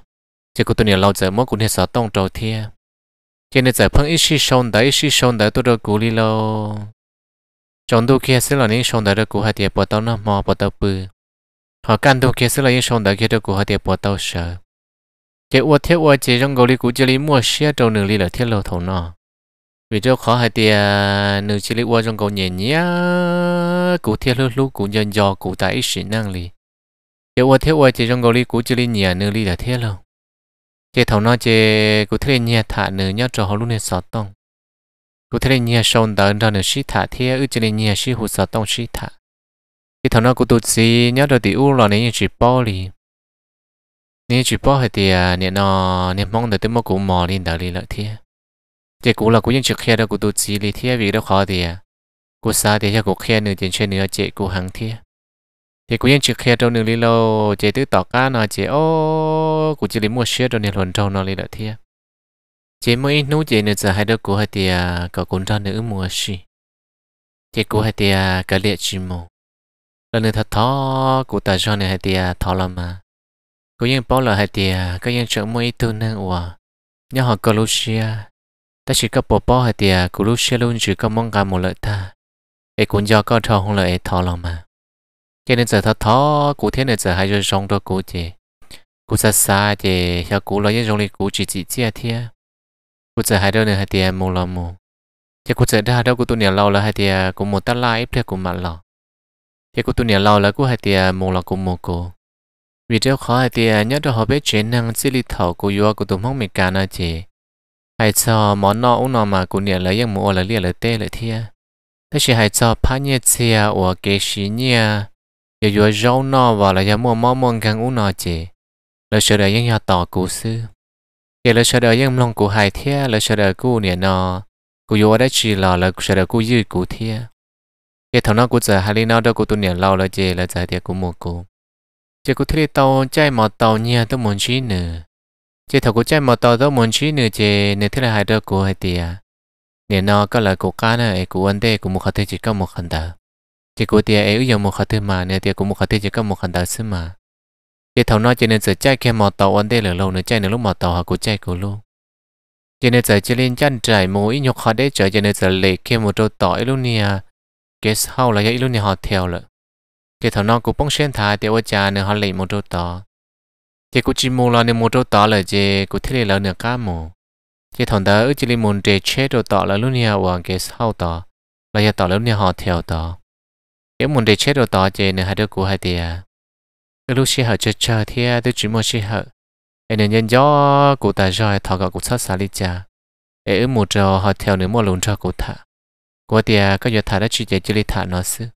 chỉ của tôi nhẹ lâu giờ mua của nên sợ tông trầu thiên chỉ nên giờ phong ít xí sông đấy xí sông đấy tôi được của lì lô chọn đồ kia sẽ là những sông đại của hai tiệp bỏ tàu nó mò bỏ tàu bự họ can đồ kia sẽ là những sông đại kia của hai tiệp bỏ tàu sợ chế uất thiết uất chế trong gấu lý cũ chế lý mua xe trâu nửa lý là thiết lộ thầu nọ vì cho khó hai tia nửa chế lý uất trong gấu nhẹ nhẹ cũ thiết lúc lúc cũ nhân do cũ tại ít sĩ năng lý chế uất thiết uất chế trong gấu lý cũ chế lý nhẹ nửa lý là thiết lộ chế thầu nọ chế cũ thiết nhẹ thả nửa nhớ cho họ luôn hết sọt tông cụ thể nhà sông đợn đợn sĩ thả thế ư chỉ nhà sĩ hồ sơ tông sĩ thả thì thằng nó cụ tụt gì nhớ được thì u là nên chỉ bỏ đi nên chỉ bỏ hay thì nên à, nó nên mong được tới một cụ mò lên đợn đi lại thế thì cụ là cụ nhân trực kia đó cụ tụt gì thì thế vì đó khó thì à, cụ xa thì cho cụ kia nửa tiền trên nửa chế cụ hàng thế thì nhân chỉ khi trong đường đi lâu chế tự tỏ cá nó chế ô cũng chỉ lấy mua xe trong nền luận trong nó đi lại thiệt chế mỗi nấu chế nữa giờ hai đứa cô hai thì có cuốn ra nữa mua xì chế cô hai thì cái liệt chỉ mù lần nữa thật thó cô ta cho nữa hai thì thọ làm mà cô yên bảo là hai thì cái yên chọn mỗi tu năng ủa nhớ họ có lúc xia ta chỉ có bỏ bỏ hai thì cô lúc xia luôn chỉ có mong cả một lợi ta ấy cũng do con thọ không lợi thọ làm mà cho nên giờ thật thó cô thế nữa giờ hai đứa sống đó cô chế cô xa xa chế theo cô lấy những giống như cô chỉ chỉ chia thiệt กูจะหายเดินเนี่ยให้เตียมูลามูเจ้ากูจะได้เดินกูตัวเนี่ยเราแล้วให้เตียกูหมดตั้งไล่เพื่อกูมาหรอเจ้ากูตัวเนี่ยเราแล้วกูให้เตียมูลากูมูกูวิดีโอขอให้เตียเนี่ยจะหอบไปเจนังสิริเถากูยัวกูตัวมั่งมีการนะเจหายจอหมอนออุนอมากูเนี่ยแล้วยังมัวแล้วเรียกเลยเต้เลยเทียแต่ใช่หายจอพันเนี่ยเสียอัวเกชีเนี่ยอย่ายัวเจ้านอว่าแล้วยังมัวมอมองกังอุนอเจแล้วเชื่อได้ยังอยากต่อกูซื้อ kể là sợ đời nhưng lòng của hài thia là sợ đời cũ niệm nọ cú yếu đã chỉ là là sợ đời cũ dư cũ thia kể thằng nó cú giờ hài nó đó cú tu niệm lâu là gì là giải thì cú mua cú chỉ cú thấy tàu chạy mò tàu nhia tôi muốn chi nữa chỉ thằng cú chạy mò tàu tôi muốn chi nữa chỉ nè thế là hài đó cú hay tia niệm nọ có là cú cá nè cú ăn đây cú mua khát chỉ có một khẩn tờ chỉ cú tia ấy dùng một khát thiết mà niệm tia cú mua khát thiết chỉ có một khẩn tờ xí mà để thầu nói cho nên sợ chạy kia mò tàu ăn đây là lâu nữa chạy nữa lúc mò tàu họ cũng chạy cũng luôn cho nên sợ chỉ lên chân trời trải ít nhục họ để chờ cho nên sợ lệ kia một trâu tỏi luôn nè cái sau là vậy luôn nè họ theo lợ cái thằng nó cũng bông xuyên thả để ô cha nữa họ lệ một trâu tỏ thì cũng chỉ mua là nên một trâu tỏ là gì cũng thấy là nửa cá mù thì thằng đó chỉ lên một trề chết trâu tỏ là luôn nè hoàng cái sau tỏ là giờ tỏ luôn nè họ theo tỏ cái một trề chết trâu tỏ gì nữa hai đứa cũng hai tiền lúc xí hở chờ chơi thì à, tôi chỉ mua xí hở em nên nhân gió cụ ta rồi thọ gọi cụ sát xả lý cha em ước một trò họ theo nữa một lùn cho cụ thả cụ tia à, có giờ thả đã chỉ để chỉ lý thả nó xứ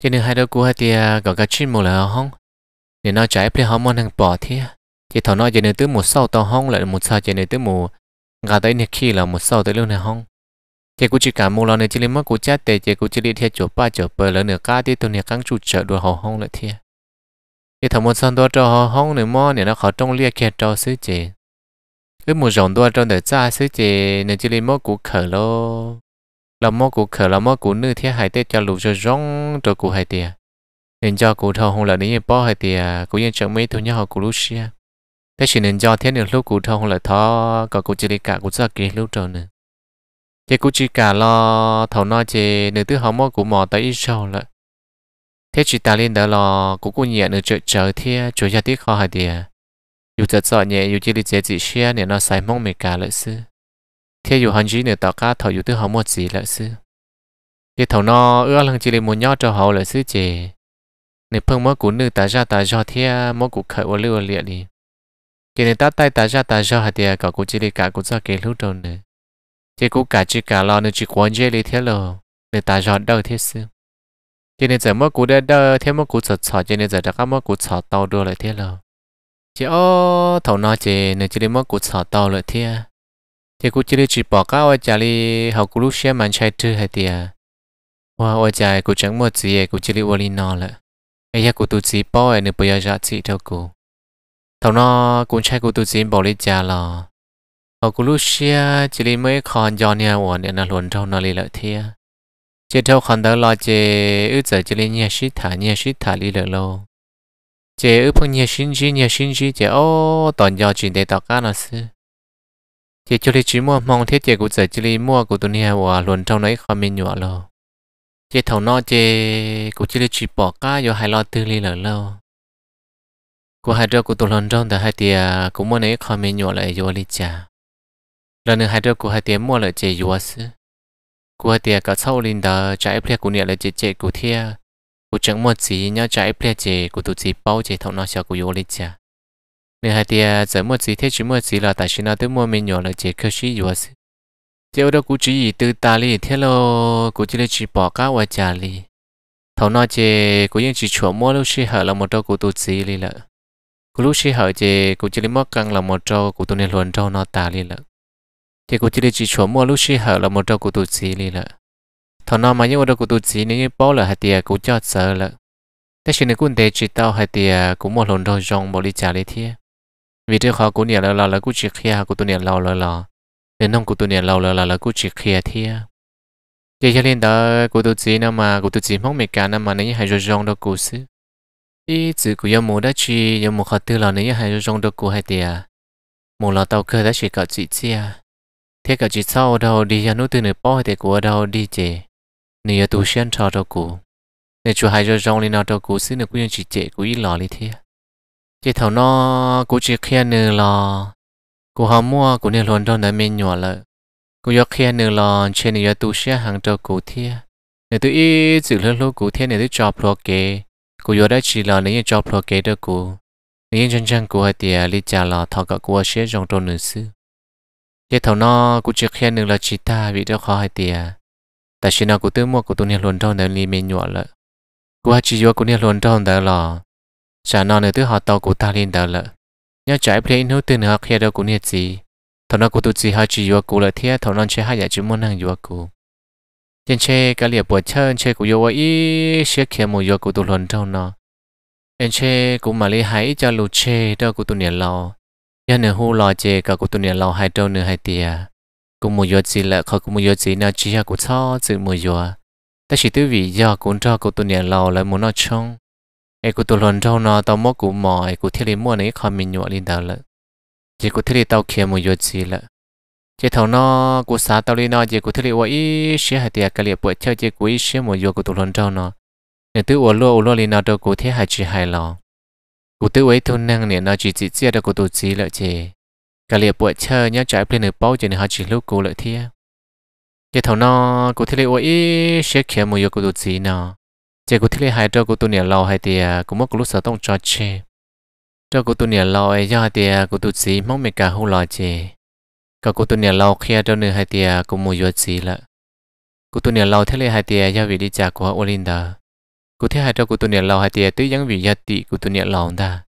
cho nên hai đứa cụ hai tia à, gọi cả chim một là không nên nó trái phải họ muốn hàng bỏ thì thì thọ nó giờ nên tới một sau tao không lại một sau giờ nên tới một gà tới nên khi là một sau tới luôn này không thì cụ chỉ cả mua lo nên chỉ lý mất cụ chết để chỉ cụ chỉ lý theo chỗ ba chỗ bờ lỡ nửa cá thì tôi nè căng trụ chợ đùa họ không lại thiệt thì thằng một sang đua cho hông này mò này nó khó trông lia kẹt cho sư chị cái một dòng đua cho để cha sư chị nên chỉ lấy mò củ khở lo là mò củ khở là mò củ nữ thế hải tết cho lụt cho rong cho củ hải tiệt nên cho củ thâu hông là đến bỏ hải tiệt củ yên chẳng mấy thôi nhau họ củ lúc xia thế chỉ nên cho thế nữa lúc củ thâu hông là thọ có củ chỉ lấy cả củ ra kia lúc rồi nữa thế cú chỉ cả lo thầu nói chỉ nữ thứ họ mò củ mò tới ít sâu lại thế chỉ ta lên đó là cũng có nhẹ nữa chờ chờ thế chủ gia tiếc khó hay đi dù thật chờ nhẹ dù chỉ đi chơi chỉ xe nè nó say mong mệt cả lợi sư thế dù hành gì nữa tao cá thầu dù thứ họ một gì lợi sư thế thầu nó ước lần chỉ lên muốn nhót cho họ lợi sư chế nè phương mới cũng nữ ta ra ta do thế mỗi cú khởi ô lưu liệt đi cái này ta tay ta ra ta do hay đi cả cú chỉ đi cả cú do cái lúc đầu nữa thế cũng cả chỉ cả lo nữa chỉ quan chơi đi thế lo nên ta do đâu thế sư จนี่จะเม่กูได้เดอเทมกูสดสอจนี่จะจะก็เมื่อกูสอโตด้วยเลยเที่ยวจีโอถ่อนอเจเนี่ยจีเมื่อกูสอโตเลยเที่ยวจีกูจีจีบอกก้าวจารีเขากูรู้เชื่อมันใช่ทธอให้เทียว่าวใจกูจังหมดสีเอกูจีวอลีนอเลยไอ้ยากูตุจีป้อเนี่ยปยาจัดสิเท่ากูถ่อนอกูใช้กูตุจีบอกลิจาลอเขากูรู้เชื่อจีไม่อคอนยอนเนี่ยวันเนี่ยนั่นล้วนถ่อมนอเลยเที่ย chế thâu khoản đầu lo chế ư giờ chế lên nhà sĩ thả nhà sĩ thả đi được lâu chế ư phong nhà sinh chi nhà sinh chi chế ô toàn do chuyện để tạo cá nó sư chế cho đi chỉ mua mong thiết chế của giờ chế đi mua của tụi nhà hòa luôn trong đấy khó mình nhỏ lâu chế thầu nó chế của chế đi chỉ bỏ cá vô hai lo tư li lợ lâu của hai đứa của tụi lần trong tại hai tia cũng mua nấy khó mình nhỏ lại vô li trả lần nữa hai đứa của hai tia mua lại chế vô sư của tiệt cả sau linh đờ trái plia của niệm là chế chế của thia của chẳng một gì nhớ trái plia chế của tụ chỉ bao chế thọ nó cho của yêu lịch cha nên hai tiệt giờ một gì thế chỉ một gì là tại sao nó tới mua mình nhỏ là chế cơ sĩ yếu tiêu đó cũng chỉ từ ta li thế lo của chỉ là chỉ bỏ cả và trả li thầu nó chế cũng những chỉ chuẩn mua lúc xí hở là một trâu của tụ chỉ li lợ cũng lúc xí hở chế cũng chỉ là mất căng là một trâu của tụ nên luận trâu nó ta li lợ thì cụ chỉ để chỉ chỗ mua lúc xí hở là một trâu cụ tụt xí lì lợ thằng nào mà những ô cụ tụt xí nếu như bỏ là hạt tiền cụ cho sợ lợ thế xin nếu cụ để chỉ tao hạt tiền cụ mua lồn rồi rong bỏ đi trả lấy thiê vì thế họ cụ nhà là là là cụ chỉ kia cụ tụi nhà lâu là là nên nông cụ tụi nhà lâu là là là cụ chỉ kia thiê giờ cho nên đó cụ tụt xí nó mà cụ tụt xí mong mệt cả nào mà nếu như hai rồi trong đó cụ xí ý chữ cụ yêu muốn đó chỉ yêu muốn khó tư là nếu như hai trong rong đó cụ hạt tiền muốn là tao cơ đó chỉ cả chị à? thế cả chỉ sau đầu đi ra nút từ nửa bao thì của đầu đi chế nửa tu xuyên cho đầu cũ nửa chủ hai giờ rong lên nào đầu cũ xin nửa quyên chỉ chế của ý lò đi thế chế thầu nó cũng chỉ khen nửa lò cô họ mua của nên luôn đâu nửa mình nhỏ lợ cô yêu khen nửa lò trên nửa tu xuyên hàng đầu cũ thế nửa tôi ít giữ lớn lô cũ thế nửa tôi cho pro kế cô yêu đã chỉ lò nửa cho pro kế đó cũ nửa chân chân của hai tia lý trả lò thọ cả của xe trong trôn nửa xưa thế thầu nó cũng chưa khen được là chỉ ta vì cho khó hay tiền à? tại sao nó cũng tự mua của tôi nên luôn trong đời li mình nhọ lợ của hai chị vô cũng nên luôn trong đời lò chả nó nữa tự họ tàu của ta lên đời lợ nhớ trái play nó tự nó khen đâu của nên gì thầu nó cũng tự chỉ hai chị vô của là thế thầu nó chơi hai giải chứ muốn hàng vô của, trên chơi cái liệp bữa chân chơi của vô ấy sẽ khen một vô của tôi luôn trong nó trên chơi cũng mà lấy hãy cho lù chơi đâu của tôi nên lò nhà nửa hú lò chè cả cụ tụi nè lò hai trâu nửa hai tìa cũng mua gió gì là khó cũng mua gió gì nào chỉ là cụ cho sự mua ta chỉ tới vì do cũng cho cụ tụi nè lò lại muốn nó trong ai cụ tụi lần trâu nó tao mua cụ mò cụ thiết lý mua này khó mình nhọ lên đầu lợ chỉ cụ thiết lý tao kia mua gió gì lợ chỉ thầu nó cụ xá tao lên nó chỉ cụ thiết lý ôi xí hai tìa cái liệp bội chơi chỉ cụ ý xí mua gió cụ tụi trâu nó nên tự ủa lô ủa lô nó đâu cụ thiết hai chỉ hai lò cụ tư ấy thôn năng nè nó chỉ chỉ chia được cụ tổ chí lợi chế cả liệp bộ chờ nhớ trái bên nửa bao cho nên họ chỉ lúc cụ lợi thia cái thầu nó cụ thế lệ ấy sẽ kia một yêu cụ tổ chí nó chỉ cụ thế lệ hai trâu cụ tổ nè lâu hai tia cũng mất cụ lúc sở tông cho chê trâu cụ tổ nè lâu ấy do hai tia cụ tổ chí mong mình cả hưu lo chê cả cụ tổ nè lâu kia trâu nửa hai tia cũng mua yêu chí lợ cụ tổ nè lâu thế lệ hai tia do vị đi chả của Olinda cụ thể hai trâu của tụi nè lầu hai tiệt tứ giống vị gia tị của tụi nè lầu ta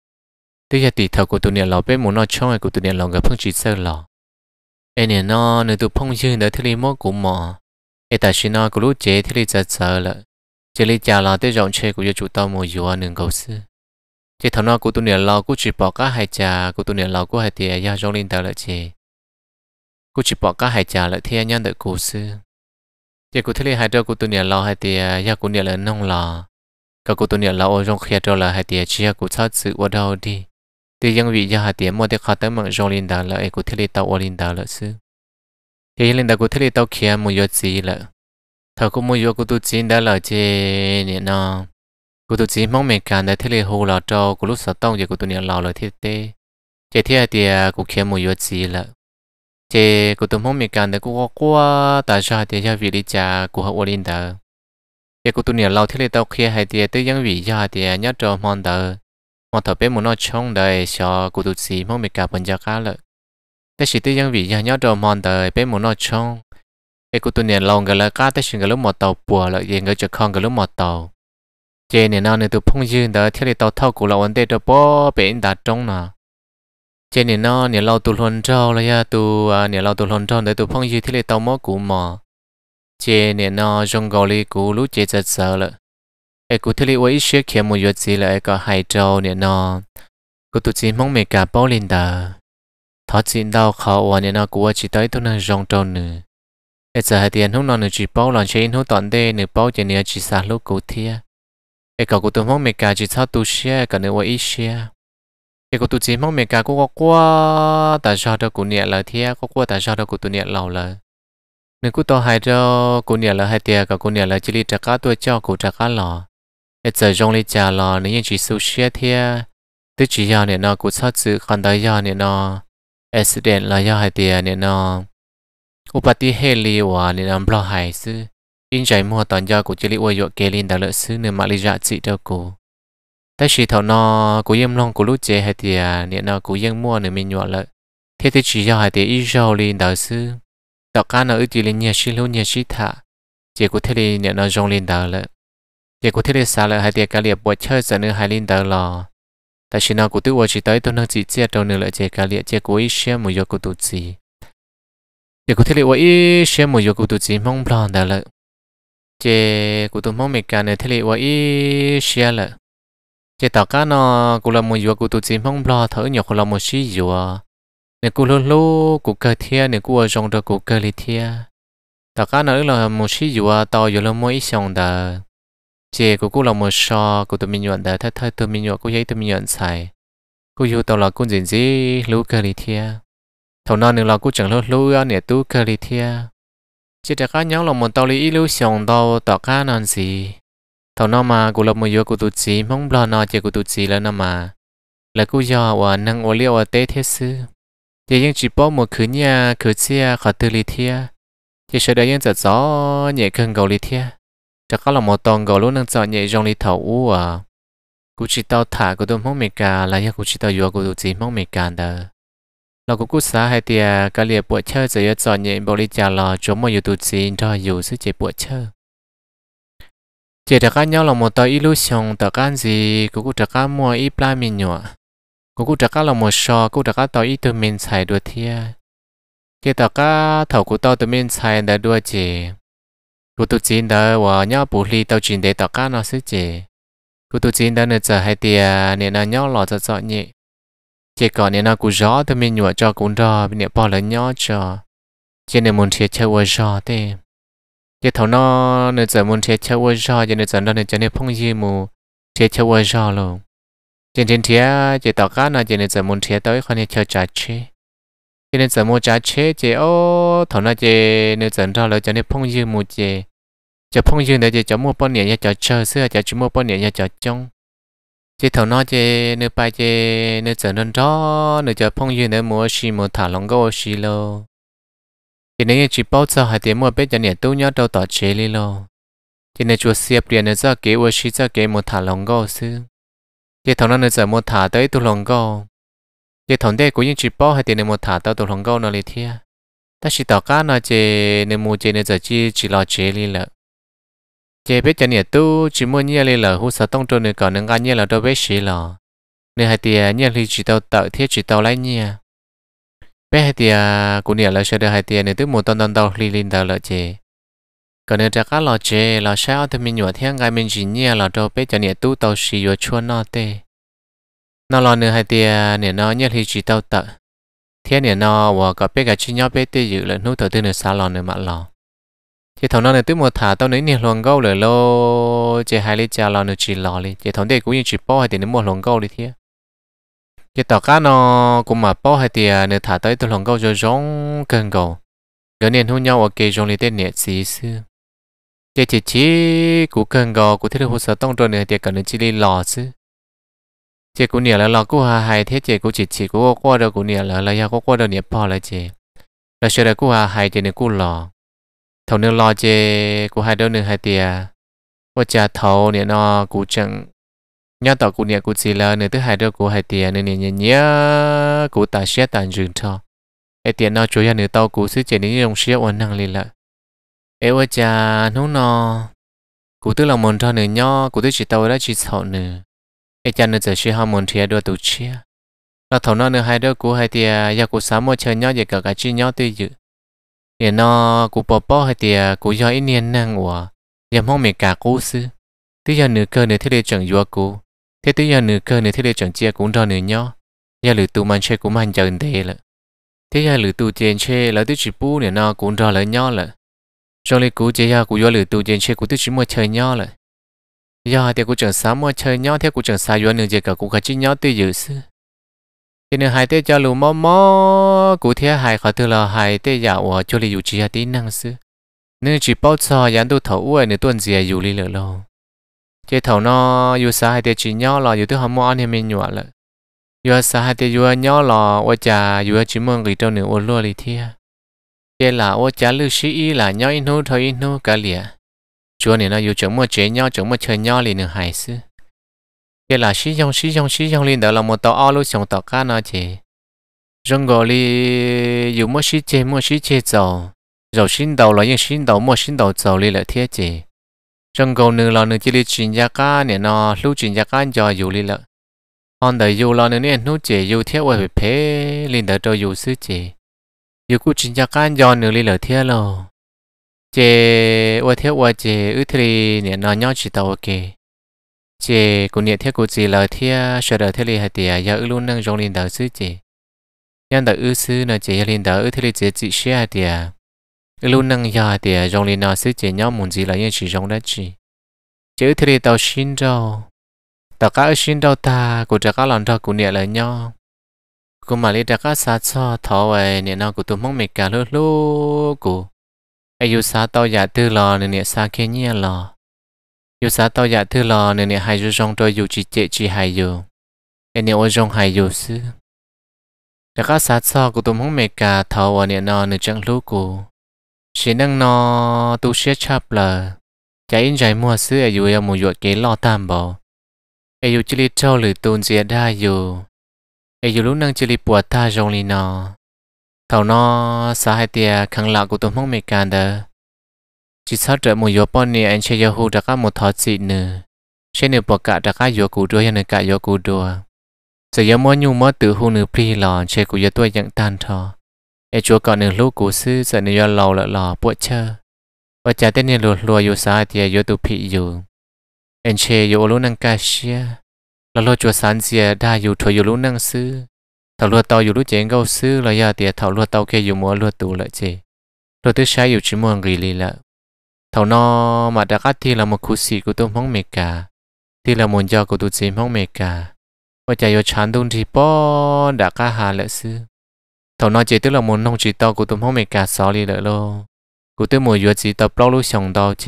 tứ gia tị thầu của tụi nè lầu bé muốn nó trong của tụi nè lầu gặp phong chỉ sơ lầu em nè nó nơi tụi phong chưa đỡ thế li mốt của mỏ em ta xin nó của lúc chế thế li giờ sơ lợ chế li chào là tới rộng chơi của gia chủ tao mua dùa nương cầu sư chế thầu nó của tụi nè lầu của chỉ bỏ cả hai trà của tụi nè lầu của hai tiệt gia rong linh tao lợ chế của chỉ bỏ cả hai trà lợ thiên nhân đợi cầu sư chế của thế li hai trâu của tụi nè lầu hai tiệt gia của nè lợ nông lò các cụ tuân là ô trong khi là hai tiệt chia cụ sát sự ở đâu đi thì dân vị gia hai tiệt mua tiệt khá tới mạng trong linh đạo là ấy cụ thiết lý tàu ở linh đạo là sư thì linh đạo cụ thiết lý tàu kia mua yếu gì là thà cũng mua yếu cụ tu chín đã là chế nè nó cụ tu chín mong mình càng để thiết lý hồ là cho cụ lúc sáu tông giờ cụ tuân là là thiết tế chế thiết hai tiệt cụ kia mua yếu gì là chế cụ tuân mong mình càng đã cụ qua ta cho hai tiệt gia vì lý cha cụ học ở linh đạo giờ cô tu nhiều lâu thiết lệ tao khi hay thì tới những vị gia thì nhớ cho mòn tờ mòn thở bé muốn nói trong đời cho cô tu sĩ mong bị cả phần giờ cả lợi thế chỉ tới những vị gia nhớ cho mòn tờ bé muốn nói trong cái cô tu nhiều lâu người là cả tới chuyện người lúc mòn tàu bùa lợi gì người cho con người lúc mòn tàu chế này nào này tụi phong dương đời thiết lệ tao thâu cụ là vấn đề cho bó bé đã trong nào chế này nào này lâu tụi hồn trâu là ya tụi à, này lâu tụi hồn trâu để tụi phong dương thiết lệ tao mất cụ mà chế nè nó trong gò lì cú lú chế chật sợ lợ ai cú thili ôi xe kia một yuột gì lại có hai trâu nè nó cú tụt chín mong mẹ cả bao linh đà thọ chín đau khó ủa nè nó cú chỉ tới tôi nâng rong trâu nữa ai giờ hai tiền không nó nữa chỉ bao lòng chế không toàn đê nữa bao chỉ nè chỉ xả lú cú thia ai cậu cú tụt mong mẹ cả chỉ thao tu xe cả nửa ôi xe ai cú tụt chín mong mẹ cả cú có qua tại sao đâu cú nè lời thia có qua tại sao đâu cú tụt nè lâu lời nếu cô to hai cho cô nhà là hai tiệt cả cô nhà là chỉ li trả cá tôi cho cô trả cá lò hết giờ trong li trả lò nếu như chỉ số xe thia tức chỉ do này nó cô sát sự còn tới do này nó accident là do hai tiệt này nó cô bắt đi hệ li và này nó lo hai sự in trái mua toàn do cô chỉ li uy dọa kê lên đã lỡ sự nên mà li giá trị đâu cô ta chỉ thằng nó cô yếm long cô lúc chế hai tiệt này nó cô yếm mua nên mình nhọ lợi thế thì chỉ do hai tiệt ít rau linh đã sự tao cá nó chỉ lên nhà xí luôn nhà xí thả chỉ có thể lên nhà nó rong lên đầu lợ chỉ có thể lên xa lợ hai tiệc cá liệp bỏ chơi giờ nữa hai lên đầu lò tại xin nó cũng tự chỉ tới tôi nó chỉ chia đầu nữa lại chỉ cá liệp chỉ có ít xem một giờ cũng tụt gì chỉ có thể lên ít xem một giờ tụt gì mong plan đầu lợ chỉ cũng tụt mong mệt cả nữa thể lên ít xem lợ chỉ tao cá nó cũng là một giờ cũng tụt gì mong plan thở nhiều cũng là một xí giờ นี่ยกูรู้นลูกูเกิดเทียนี่ยกูจงเดกูเกิดเทียแต่การนั้นเราไม่ใช่อยู่ต่ออยู่เราไม่ส่งเดเจกูกูเราไม่ชอกูตัวมีหยวนเดาถ้าถ้าตัวมีหยวนกูยังตัวมีหยวนใส่กูอยู่ต่อเรากูจริงจริงรู้เกิดเทียท่านั้นเรากูจังรู้นลูเนี่ยตู้เกิดเทียเจแต่การยังเราไม่ต่อเลีรู้ส่งเดาต่อการนั้นสิท่านั้นมากูเราไม่อยู่กูตัวจีมองบลอนอเจกูตัวจีแล้วนั่นมา แล้วกูยอว่านั่งโอเลียวเตเทซื้อ giờ những chỉ bỏ một khứ nhà khứ chia khỏi từ lì thia giờ sợ đấy những giờ gió nhẹ cơn gầu lì thia cho có là một tuần gầu lúc nâng giờ nhẹ rong lì thầu u à chỉ tao thả của tôi mong mệt cả là những chỉ tao vừa của tôi chỉ mong mệt cả đó là cú cú hay tia cái liệp bộ chơi giờ giờ nhẹ bỏ lì chả là chúng mà vừa tôi chỉ cho vừa sức chế bộ chơi chỉ đặc nhau là một tờ illusion tờ can gì cũng đặc mua ít plan mình nhọ cô cụ trả cá là một sò cụ trả cá tàu ít tụi mình xài đôi thia cái tao cá thầu cụ tao tụi mình xài đã đôi chỉ cụ tụi chín đó và nhau bù ly tao chín để tao cá nó xứ chị cụ tụi chín đó nữa giờ hai tia nên là nhau lo cho cho nhị chỉ còn nên là cụ gió tụi mình nhụa cho cũng đó nên bỏ lại nhau cho chỉ nên muốn thiệt chơi với gió thế cái thầu nó nữa giờ muốn thiệt chơi với gió chỉ nữa giờ nó nữa giờ nên phong gì mù thiệt chơi với gió luôn trên trên thía chỉ tao cá nó trên nên giờ muốn thía tới con này chơi trả chế trên nên giờ mua trả chế chỉ ô thằng nào chỉ nên giờ ra rồi cho nên phong dư mua chỉ cho phong dư để chỉ cho mua bao nhiêu nhà cho chơi xưa cho chúng mua bao nhiêu nhà cho trông chỉ thằng nào chỉ nên bài chỉ nên giờ nên đó nên cho phong dư để mua xì mua thả lòng gấu xì lô chỉ nên chỉ bao giờ hai tiếng mua biết cho nhà tu nhớ đâu tỏ chế đi lô chỉ nên chuột xiệp tiền nên giờ kế ô xì giờ kế mua thả lòng gấu xưa chỉ thằng nó nên giờ mua thả tới tu lòng câu chỉ thằng đây cũng những chỉ bỏ hay tiền nên mua thả tới tu lòng câu nó liền thia ta chỉ tao cá nó chỉ nên mua chỉ nên giờ chỉ chỉ lo chế đi lợ chế biết cho nhiều tu chỉ mua nhiều đi lợ hú sợ tông trôi nên còn nên ăn nhiều là đâu biết xí lợ nên hai tiền nhiều thì chỉ tao tự thiết chỉ tao lấy nhiều bé hai tiền cũng nhiều là sẽ được hai tiền nên tức một tông tông tao li li tao lợ chế còn nếu chắc là chế là sao thì mình nhớ thiên cái mình chỉ nhẹ là đâu biết cho nhẹ tu tàu xì vô chua nó tê nó là nửa hai tiền nè nó nhớ thì chỉ tàu tợ thiên nè nó và có biết cái chi nhau biết tê dự là nút đầu tư nửa xa lò nửa mặn lò chỉ thằng nó nửa tư một thả tao nấy nè luồng câu lửa lô chế hai lít cha lò nửa chỉ lò đi chỉ thằng đây cũng như chỉ bao hai tiền nửa một luồng câu đi thiên chỉ tàu cá nó cũng mà bao hai tiền nửa thả tới từ luồng câu rồi giống cần cầu gần nè hôn nhau ở kỳ trong lý tết nè xí xưa chị chị chị cũng cần gò cũng thấy được hồ sơ tông rồi nữa thì cần đến chỉ đi lò chứ chị cố nhiều là lò cũng hà hay thế chị cố chỉ chỉ cố qua được cố nhiều là là ya có qua được nhiều bỏ lại chị là sửa được cố hà hay chị nữa cố lò thầu nữa lò chị cố hai đâu nữa hai tiền qua trả thầu nữa nó cố chẳng nhớ tạo cố nhiều cố chỉ là nữa thứ hai đâu cố hai tiền nữa nữa nhớ cố ta sẽ tàn dừng cho hai tiền nó chủ yếu nữa tao cũng sử chị nữa dùng xe ổn năng lên lại eo cha nó nó cụ tức là muốn cho nửa nho cụ tức chỉ tàu đó chỉ sợ nửa eo cha nửa giờ chỉ ham muốn thì đua tụ chia là thầu nó nửa hai đứa cụ hai thì giờ cụ sáu mươi chơi nho vậy cả cả chi nho tuy dự để nó cụ bỏ bỏ hai thì cụ do ý niên năng của giờ mong mình cả cụ sư tức giờ nửa cơ nửa thế để chẳng dùa cụ thế tức giờ nửa cơ nửa thế để chẳng chia cũng cho nửa nho giờ lử tụ mình chơi cũng mình chẳng thế lợ thế giờ lử tụ tiền chơi lỡ tức chỉ bu nửa nó cũng cho lỡ nho lợ cho nên cú chơi ya cú yo lử tu chơi chơi cú tu chỉ mua chơi nhau là ya thì cú chẳng sao mua chơi nhau theo cú chẳng sao yo nữa chơi cả cú cả chỉ nhau tu dữ sư cho nên hai tê cho lù mò mò cú thế hai khó từ là hai tê ya ở cho lê dụ chỉ ya tí năng sư nên chỉ bao giờ yán tu thấu uể nữa tuần gì dụ li lử lâu chơi thấu nó dụ sao hai tê chỉ nhau là dụ tu hâm mò anh em mình nhọ là dụ sao hai tê dụ nhau là ở chả dụ chỉ mong người trong nữa ở luôn đi thiệt chế là ô chả lưu sĩ y là nhau in hô thôi in hô cả lìa chúa này nó dù chống một chế nhau chống một chơi nhau liền nữa hải sư chế là sĩ dòng sĩ dòng sĩ dòng liền đó là một tàu ao lưu sống tàu cá nó chế rong gò li dù một sĩ chế một sĩ chế giàu giàu xin đầu là những xin đầu một xin đầu giàu li là thiết chế rong gò nương là nương chỉ li chuyển gia cá này nó lưu chuyển gia cá cho dù li là hòn đời dù là nương này nút chế dù thiết qua phê liền đó cho dù sư chế yêu cụ chính chắc can do nửa ly lở thiệt lò chê ua thiệt ua chê ư thị nè nó nhau chỉ tàu kì chê cũng nè thiệt cũng chỉ lở thiệt, sợ đỡ thiệt lì hạt tìa giờ ư luôn năng rong lên đỡ sư chê nhân đỡ ư sư nè chê lên đầu ư thị lì chê chỉ xe hạt tìa ư luôn năng giờ hạt tìa rong lên nó sư chế nhau muốn gì là yên chỉ rong đã chỉ chê ư thị lì tàu xin đâu tàu cá ư xin đâu ta cũng chắc cá lòng đâu cụ nè lở nhau cô mà lấy đặc sát cho thọ về nè nó của tụm mong mình cả lúc lúc cô ai yêu sa tao giả tư lò nè nè sa kia nhia lò yêu sa tao giả tư lò nè nè hai yêu trong tôi yêu chỉ chế chỉ hai yêu em nè ôi trong hai yêu sư đặc sát cho của tụm mong mình cả thọ về nè nó nè chẳng lúc cô chỉ năng nó tu sửa chắp là chạy in chạy mua sư ai yêu em một ruột kế lo tam bảo ai yêu chỉ lấy trâu lử tuôn dễ đa u เออยู่ลูนังจิริปวดท่าจงลีนอเท่านอสาเหตุขังหลักกูตัมองเมกันเด จิตซาเจอมโยปนี่เอันเชยหูดักกามุทอดสีเนื้อเช่นเอปกะดักก้โยกูด้วยันกะโยกูด้วยจะยมอยูมอตือหูเนื้อพลีหลอนเชกูยตัวยังตันทอเอจัวก่อนเนื้อลูกกูซื้อสนื้อยเหล่าละหล่อปวดเชอว่าจะเต้นเนี่ยรวลัวอยู่สาเหตุโยตุพิอยู่เอ็นเชยโยลุนังกาเชียแล้วรถจวดสันเสียได้อยู่ถอยอยู่รู้นั่งซื้อถ้ารดเตาอยู่รู้เจงก็ซื้อระยะเตียถ้ารดเตาแค่อยู่มัวรดตูละเจรดที่ใช้อยู่ชิมวงรีลีละถ้านอมาดักที่เรามาคุสีกูตุ้มห้องเมกา ที่เรามุนจอกูตุ้มจีห้องเมกาว่าจะโยชันตุนที่ป้อนดักหาละซื้อถ้านอเจตุเรามุนน้องจีตอกูตุ้มห้องเมกาสอลีละโลกูตุ้มมัวยัวจีตอปลอกลูกองตอเจ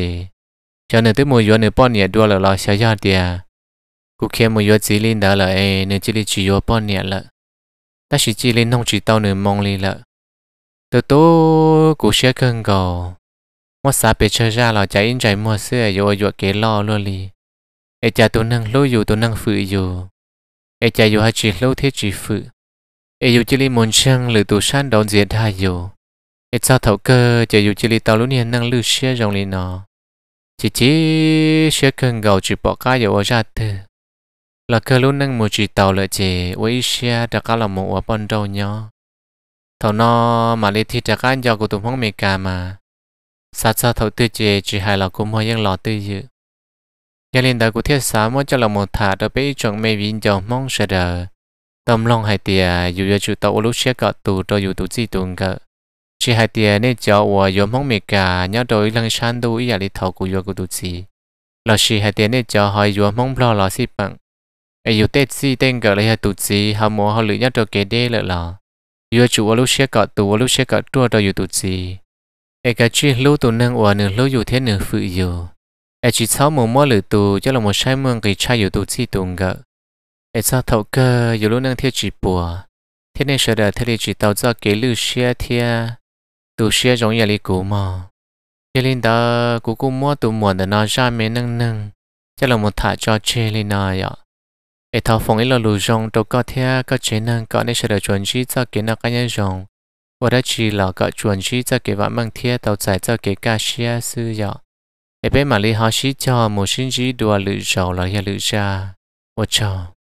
เจ้าหนึ่งตุ้มมัวยัวหนึ่งป้อนเนี่ยดัวละรอใช้ยอดเตีย cô kia một yếu chỉ linh đó là ê nên chỉ linh chỉ yếu bao nhiêu lợ ta chỉ chỉ lên không chỉ tao nửa mong lên lợ từ tố cô sẽ cần gò mất xa bề chơi ra là chạy in chạy mua sữa yếu yếu kế lo luôn li ê cha tôi năng lôi yếu tôi năng phụ yếu ê cha yếu hay chỉ lôi thế chỉ phụ ai yếu chỉ linh muốn chăng lười tủ san đón diện thay yếu ai sao thấu cơ chỉ yếu chỉ linh tao lúc nhiên năng lư xe rồng lên nó chỉ chỉ sẽ cần gò chỉ bỏ cá yếu ra thôi là cơ lúc nâng mùa chỉ tàu lợi chế với xe đã có là một ở bên đầu nhau thầu nó mà lấy thì đã có do của tụi phong mì cả mà sát sao thầu tư chế chỉ hay là cũng hơi yên lọ tư dự gia đình đời của thiết xã mới cho là một thả đã bị chuẩn mê viên dầu mong sợ đời tâm lòng hai tia dù cho chủ tàu lúc xe cọ tù cho dù tù chi tuần cỡ chỉ hai tia nên cho và dù mong mì cả nhớ đổi lần san đu ý là lý thầu của dù của tù chi là chỉ hai tia nên cho hỏi dù mong lo là xí bằng ai yêu tết si tên gọi là tụt gì hàm mua hàm lưỡi nhất cho kẻ đê lợ lò yêu chủ ở lúc xe cọ tù ở lúc xe cọ trua đòi yêu tụt gì ai cả chuyện lâu tù nâng ủa nửa lâu yêu thế nửa phụ yêu ai chỉ sáu mồ mò lưỡi tù cho là một sai mương cái trai yêu tụt gì tùng gợ ai sao thầu cơ yêu lúc nâng thiết chỉ bùa thế nên sợ đời thế thì chỉ tàu do kẻ lưu xe thia tù xe giống nhà lý cũ mà cho nên đó cũng cũng mua tù muộn để nó ra mấy nâng nâng chắc là một thả cho chê lên nó ở thảo phong ấy là lù rong đâu có thể có chế năng có nên sẽ được chuẩn chỉ cho kiến nào cá nhân rong và đã chỉ là có chuẩn chỉ cho cái vạn mang thế tàu giải cho cái ca sĩ sư dọ ở bên mà lý họ sĩ cho một sinh chỉ đùa lự rầu là hiện lự ra và chào